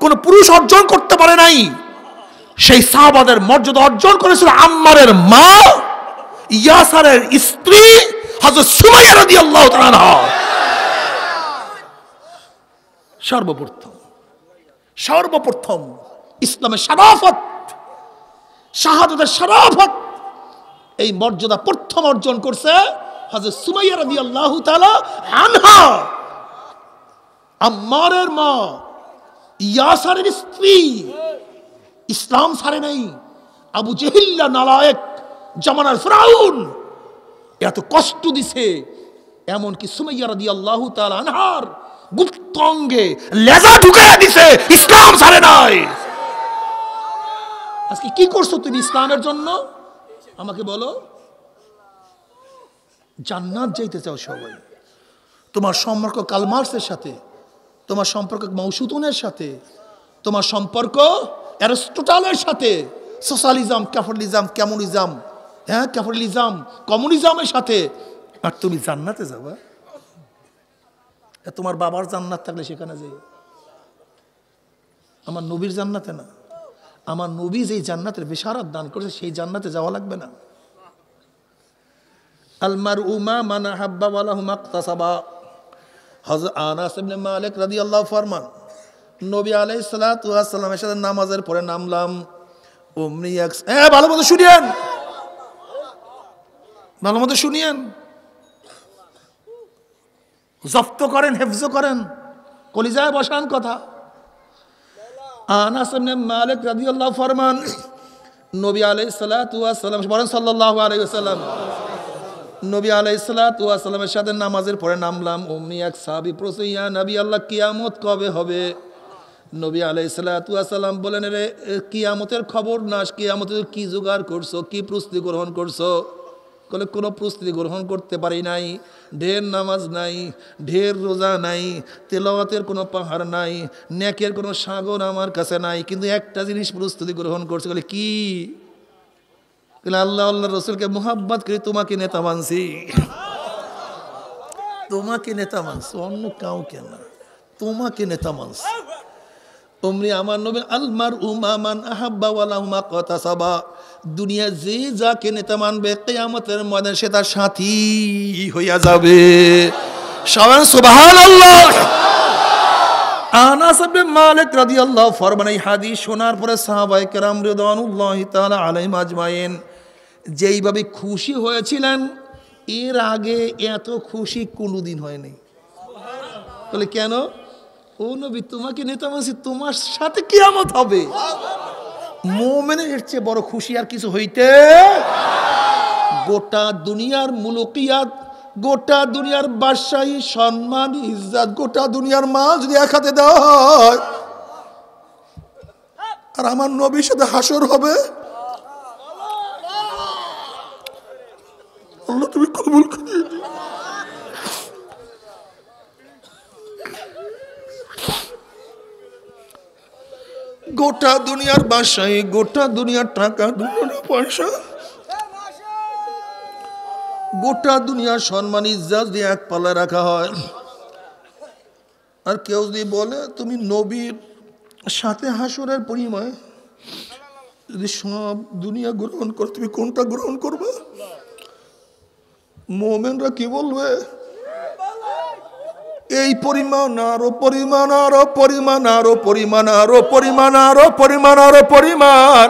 কোন পুরুষ অর্জন করতে পারে নাই সেই সাহাবাদের মর্যাদা অর্জন করেছিল আম্মারের মা ইয়াসারের স্ত্রী হজরত সুমাইয়া রাদিয়াল্লাহু তাআলা সর্বপ্রথম সর্বপ্রথম ইসলামের শরাফত শাহাদতের শরাফত এই মর্যাদা প্রথম অর্জন করছে হাজর সুমাইয়া রাদি আল্লাহ আনহা আম্মারের মা ইয়াসারের স্ত্রী ইসলাম সারে নাই আবু জেহিল্লা নালায়েক জামানার ফ্রাউন এত কষ্ট দিছে এমনকি সুমাইয়া রাদি আল্লাহ আনহার গুপ্ত অঙ্গে লেজা ঢুকাইয়া দিছে ইসলাম সারে নাই আজকে কি করছো তুমি ইসলামের জন্য আমাকে বলো জান্নাত যাইতে চাও সবাই তোমার সম্পর্ক কালমার্সের সাথে তোমার সম্পর্ক মৌসুদনের সাথে তোমার সম্পর্ক অ্যারিস্টোটালের সাথে সোশ্যালিজম ক্যাফলিজম ক্যামুনিজম হ্যাঁ ক্যাফলিজম কমিউনিজমের সাথে আর তুমি জান্নাতে যাবা তোমার বাবার জান্নাত থাকলে সেখানে যে আমার নবীর জান্নাতে না আমার নবী যেই জান্নাতের বেশারাত দান করেছে সেই জান্নাতে যাওয়া লাগবে না আলমার উমা মানা হাব্বা ওয়ালা হুমাক তাসাবা হজর আনাসিবনে মালিক রাদি আল্লাহ ফরমান নবী আলাই সালাতামের সাথে নামাজের পরে নামলাম অমনি এক এ ভালো মতো শুনিয়েন ভালো মতো শুনিয়েন জফত করেন হেফজ করেন কলিজায় বসান কথা আনাসিবনে মালিক রাদি আল্লাহ ফরমান নবী আলাই সালাতাম বলেন সাল্লাহ আলাইহি সাল্লাম নবী আলাইসালামের সাথে নামাজের পরে নামলাম অমনি এক সাবি প্রসইয়া নবী আল্লাহ কিয়ামত কবে হবে নবী আলাইসালাম বলেন রে কিয়ামতের খবর না কিয়ামতের কি জোগাড় করছো কি প্রস্তুতি গ্রহণ করছো বলে কোনো প্রস্তুতি গ্রহণ করতে পারি নাই ঢের নামাজ নাই ঢের রোজা নাই তেলওয়াতের কোনো পাহাড় নাই ন্যাকের কোনো সাগর আমার কাছে নাই কিন্তু একটা জিনিস প্রস্তুতি গ্রহণ করছে বলে কি কিন্তু আল্লাহ আল্লাহ রসুলকে মোহাব্বত করি তোমাকে নেতা মানছি তোমাকে নেতা মানস অন্য কাউকে না তোমাকে নেতা মানস অমনি আমার নবী আলমার উমামান আহাব্বা ওয়ালাহুমা কথা সাবা দুনিয়া যে যাকে নেতা মানবে কেয়ামতের মনে সে তার সাথী হইয়া যাবে সবাই সুবাহান আল্লাহ আনাস মালিক রাদিয়াল্লাহু ফরমান এই হাদিস শোনার পরে সাহাবায়ে কেরাম রিদওয়ানুল্লাহি তাআলা আলাইহিম আজমাইন যেইভাবে খুশি হয়েছিলেন এর আগে এত খুশি কোনোদিন হয়নি বলে কেন ও নবী তোমাকে নেতা আছি তোমার সাথে কিয়ামত হবে মোমেনের এর চেয়ে বড় খুশি আর কিছু হইতে গোটা দুনিয়ার মুলকিয়াত গোটা দুনিয়ার বাদশাহী সম্মান ইজ্জাত গোটা দুনিয়ার মা যদি এক হাতে দেওয়া হয় আর আমার নবীর সাথে হাসর হবে তুমি কবুল করে গোটা দুনিয়ার বাসায় গোটা দুনিয়ার টাকা দুটো পয়সা গোটা দুনিয়ার সম্মান ইজাজ দিয়ে এক পাল্লায় রাখা হয় আর কেউ যদি বলে তুমি নবীর সাথে হাসরের পরিমায় যদি সব দুনিয়া গ্রহণ করো তুমি কোনটা গ্রহণ করবে মোমেনরা কি বলবে এই পরিমাণ আরো পরিমাণ আরো পরিমাণ আরো পরিমাণ আরো পরিমাণ আরো পরিমাণ আরো পরিমাণ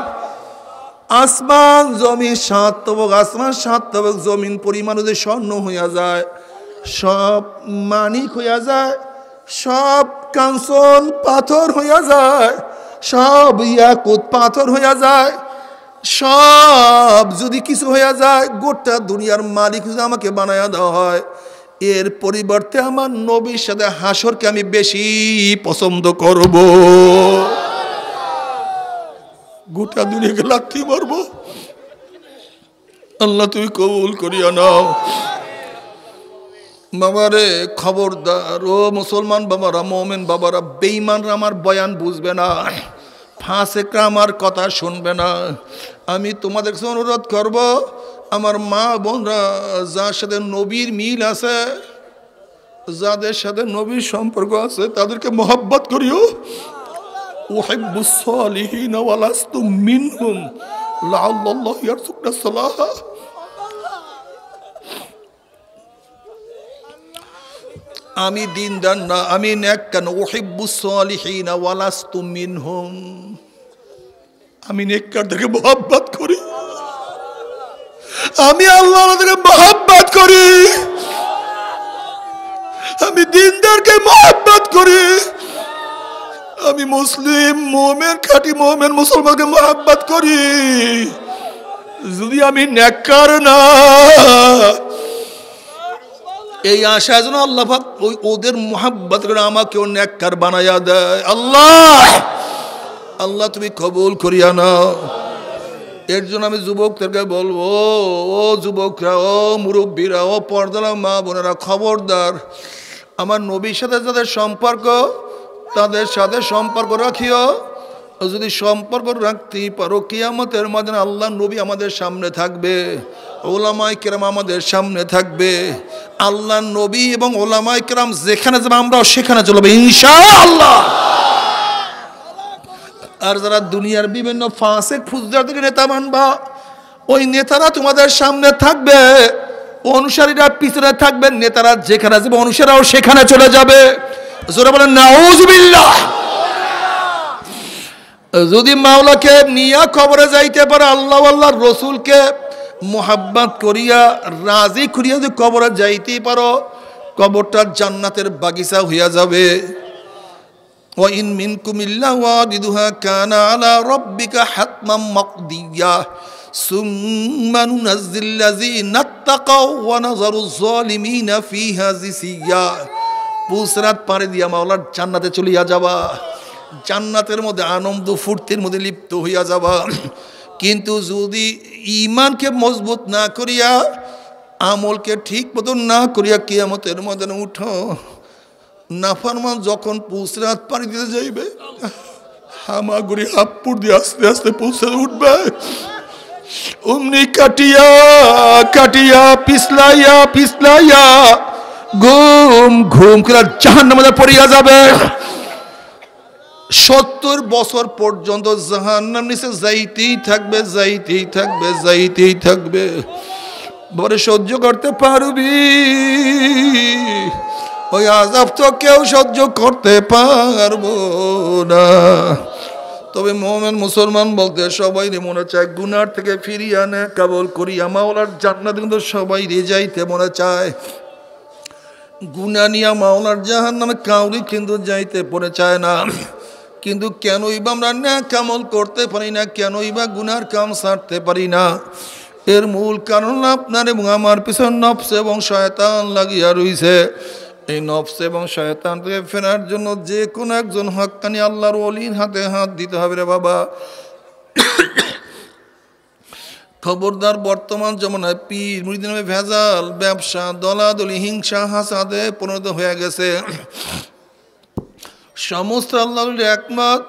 আসমান জমি সাত তবক আসমান সাত তবক জমিন পরিমাণ যদি স্বর্ণ হইয়া যায় সব মানিক হইয়া যায় সব কাঞ্চন পাথর হইয়া যায় সব ইয়াকুত পাথর হইয়া যায় সব যদি কিছু হয়ে যায় গোটা দুনিয়ার মালিক যদি আমাকে বানায়া দেওয়া হয় এর পরিবর্তে আমার নবীর সাথে হাসরকে আমি বেশি পছন্দ করব গোটা দুনিয়াকে লাথি মারব আল্লাহ তুমি কবুল করিয়া নাও বাবারে খবরদার ও মুসলমান বাবারা মোমেন বাবারা বেইমানরা আমার বয়ান বুঝবে না ফাঁসেকরা আমার কথা শুনবে না আমি তোমাদের কাছে অনুরোধ করব আমার মা বোনরা যার সাথে নবীর মিল আছে যাদের সাথে নবীর সম্পর্ক আছে তাদেরকে মহাব্বত করিও আমি দিন দান না আমি ন্যাক কেন ওহিবুসলিহীন ওয়ালাস্তু মিনহুম আমি নেককারদেরকে মহাব্বাত করি আমি আল্লাহ মহাব্বাত করি আমি দিনদারকে মহাব্বাত করি আমি মুসলিম মোমেন খাটি মোমেন মুসলমানকে মহাব্বাত করি যদি আমি নেককার না এই আশা যেন আল্লাহ ওই ওদের মহাব্বাত করে আমাকেও নেককার বানাইয়া দেয় আল্লাহ আল্লাহ তুমি কবুল করিয়া নাও এর জন্য আমি যুবকদেরকে বলবো ও যুবকরা ও মুরব্বীরা ও পর্দালা মা বোনেরা খবরদার আমার নবীর সাথে যাদের সম্পর্ক তাদের সাথে সম্পর্ক রাখিও যদি সম্পর্ক রাখতেই পারো কিয়ামতের মাধ্যমে আল্লাহ নবী আমাদের সামনে থাকবে ওলামায় কেরাম আমাদের সামনে থাকবে আল্লাহ নবী এবং ওলামায় কেরাম যেখানে যাবে আমরাও সেখানে চলবে ইনশা আল্লাহ আর যারা দুনিয়ার বিভিন্ন ফাঁসে ফুজদারদেরকে নেতা মানবা ওই নেতারা তোমাদের সামনে থাকবে অনুসারীরা পিছনে থাকবেন নেতারা যেখানে আসবে অনুসারীরাও সেখানে চলে যাবে জোরে বলেন নাউজবিল্লাহ যদি মাওলাকে নিয়া খবরে যাইতে পারে আল্লাহ আল্লাহ রসুলকে মোহাব্বত করিয়া রাজি করিয়া যদি কবরে যাইতেই পারো কবরটা জান্নাতের বাগিচা হইয়া যাবে ওয়াইন মিনকুম ইল্লা ওয়ারিদুহা কানা আলা রব্বিকা হাতমাম মাকদিয়া সুম্মা নুনাজ্জিল লাযিনা তাকাও ওয়া নাযারু যালিমিনা ফিহা পুসরাত পাড়ে দিয়া মাওলার জান্নাতে চলিয়া যাবা জান্নাতের মধ্যে আনন্দ ফুর্তির মধ্যে লিপ্ত হইয়া যাবা কিন্তু যদি ইমানকে মজবুত না করিয়া আমলকে ঠিক মতন না করিয়া কিয়ামতের মধ্যে উঠো নাফারমান যখন পৌঁছরাত পানি দিতে যাইবে হামাগুড়ি হাপ্পুর দিয়ে আস্তে আস্তে পৌঁছে উঠবে অমনি কাটিয়া কাটিয়া পিছলাইয়া পিছলাইয়া ঘুম ঘুম করে জাহান নামাজে পড়িয়া যাবে সত্তর বছর পর্যন্ত জাহান নাম নিচে যাইতেই থাকবে যাইতেই থাকবে যাইতেই থাকবে বরে সহ্য করতে পারবি ওই আজাব তো কেউ সহ্য করতে পারবো না তবে মোহামেন মুসলমান বলতে সবাই রে মনে চায় গুনার থেকে ফিরিয়ে আনে কাবল করিয়া মাওলার জান্নাত কিন্তু সবাই রে যাইতে মনে চায় গুনা নিয়া মাওলার জাহান নামে কাউরি কিন্তু যাইতে পড়ে চায় না কিন্তু কেনই বা আমরা না কামল করতে পারি না কেনই বা গুনার কাম সারতে পারি না এর মূল কারণ আপনার এবং আমার পিছন নফস এবং শয়তান লাগিয়া রইছে এই নফস এবং শয়তান থেকে ফেরার জন্য যে কোনো একজন হকানি আল্লাহর অলির হাতে হাত দিতে হবে রে বাবা খবরদার বর্তমান জমানায় পীর মুড়িদিন ভেজাল ব্যবসা দলাদলি হিংসা হাসাদে পরিণত হয়ে গেছে সমস্ত আল্লাহর একমত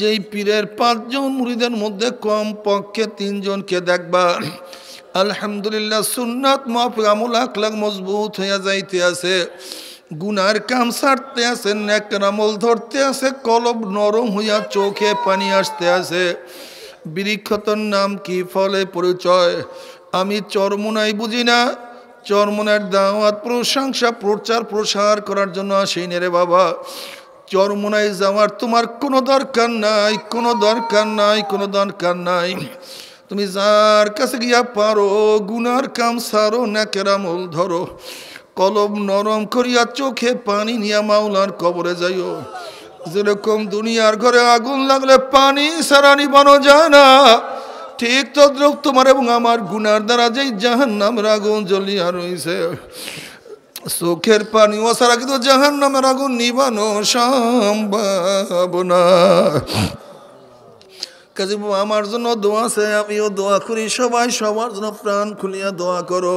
যেই পীরের পাঁচজন মুড়িদের মধ্যে কম পক্ষে তিনজনকে দেখবা আলহামদুলিল্লাহ সুন্নাত মাফ আমল আখলাখ মজবুত হইয়া যাইতে আছে গুনার কাম সারতে আসে ন্যাকরামল ধরতে আসে কলব নরম হইয়া চোখে পানি আসতে আসে বৃক্ষতর নাম কি ফলে পরিচয় আমি চরমুনাই বুঝি না চরমুনার দাওয়াত প্রশংসা প্রচার প্রসার করার জন্য আসেনি রে বাবা চরমুনাই যাওয়ার তোমার কোনো দরকার নাই কোনো দরকার নাই কোনো দরকার নাই তুমি যার কাছে গিয়া পারো গুনার কাম সারো ন্যাকেরামল ধরো কলম নরম করিয়া চোখে পানি নিয়া মাওলার কবরে যাইও যেরকম দুনিয়ার ঘরে আগুন লাগলে পানি সারা নিবানো যায় না ঠিক তদ্রুপ তোমার এবং আমার গুনার দ্বারা যেই জাহান নামের আগুন জ্বলিয়া রয়েছে চোখের পানি ও সারা কিন্তু জাহান নামের আগুন নিবানো সম্ভব না কাজে আমার জন্য দোয়া আছে আমিও দোয়া করি সবাই সবার জন্য প্রাণ খুলিয়া দোয়া করো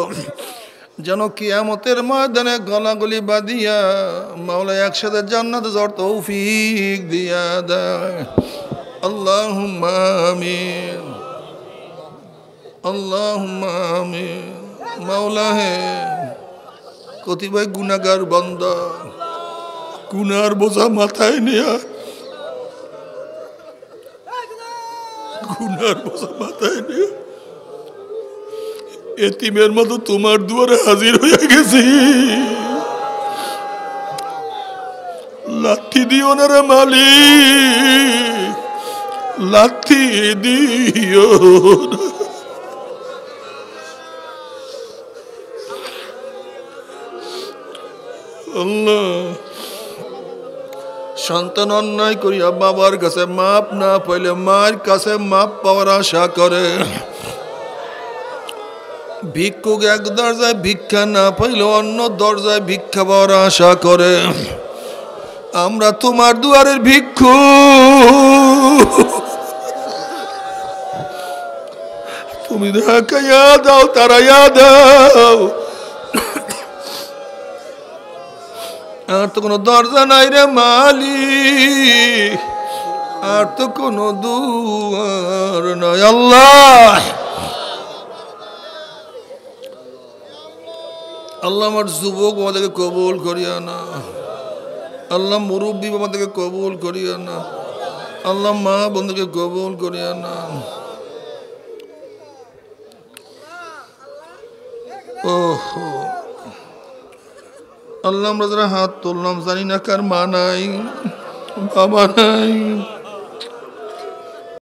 যেন কিয়ামতের ময়দানে গলাগুলি বাদিয়া মাওলা একসাথে জান্নাত জর তৌফিক দিয়া দেয় আল্লাহ আমিন আল্লাহ আমিন মাওলা হে কতিপয় গুণাগার বন্ধ গুনার বোঝা মাথায় নিয়া গুনার বোঝা মাথায় নেয়া এতিমের মতো তোমার দুয়ারে হাজির হয়ে গেছি লাঠি দিও না রে মালি লাঠি দিও সন্তান অন্যায় করিয়া বাবার কাছে মাপ না পাইলে মায়ের কাছে মাপ পাওয়ার আশা করে ভিক্ষুক এক দরজায় ভিক্ষা না পাইলে অন্য দরজায় ভিক্ষা পাওয়ার আশা করে আমরা তোমার দুয়ারের ভিক্ষু তুমি দেখাইয়া দাও তারা দাও আর তো কোনো দরজা নাই রে মালি আর তো কোনো দুয়ার নাই আল্লাহ আল্লাহ আমার যুবক আমাদেরকে কবুল করিয়া না আল্লাহ মুরব্বী আমাদেরকে কবুল করিয়া না আল্লাহ মা বন্ধুকে কবুল করিয়া না ওহো আল্লাহ আমরা যারা হাত তুললাম জানি না কার মা নাই বাবা নাই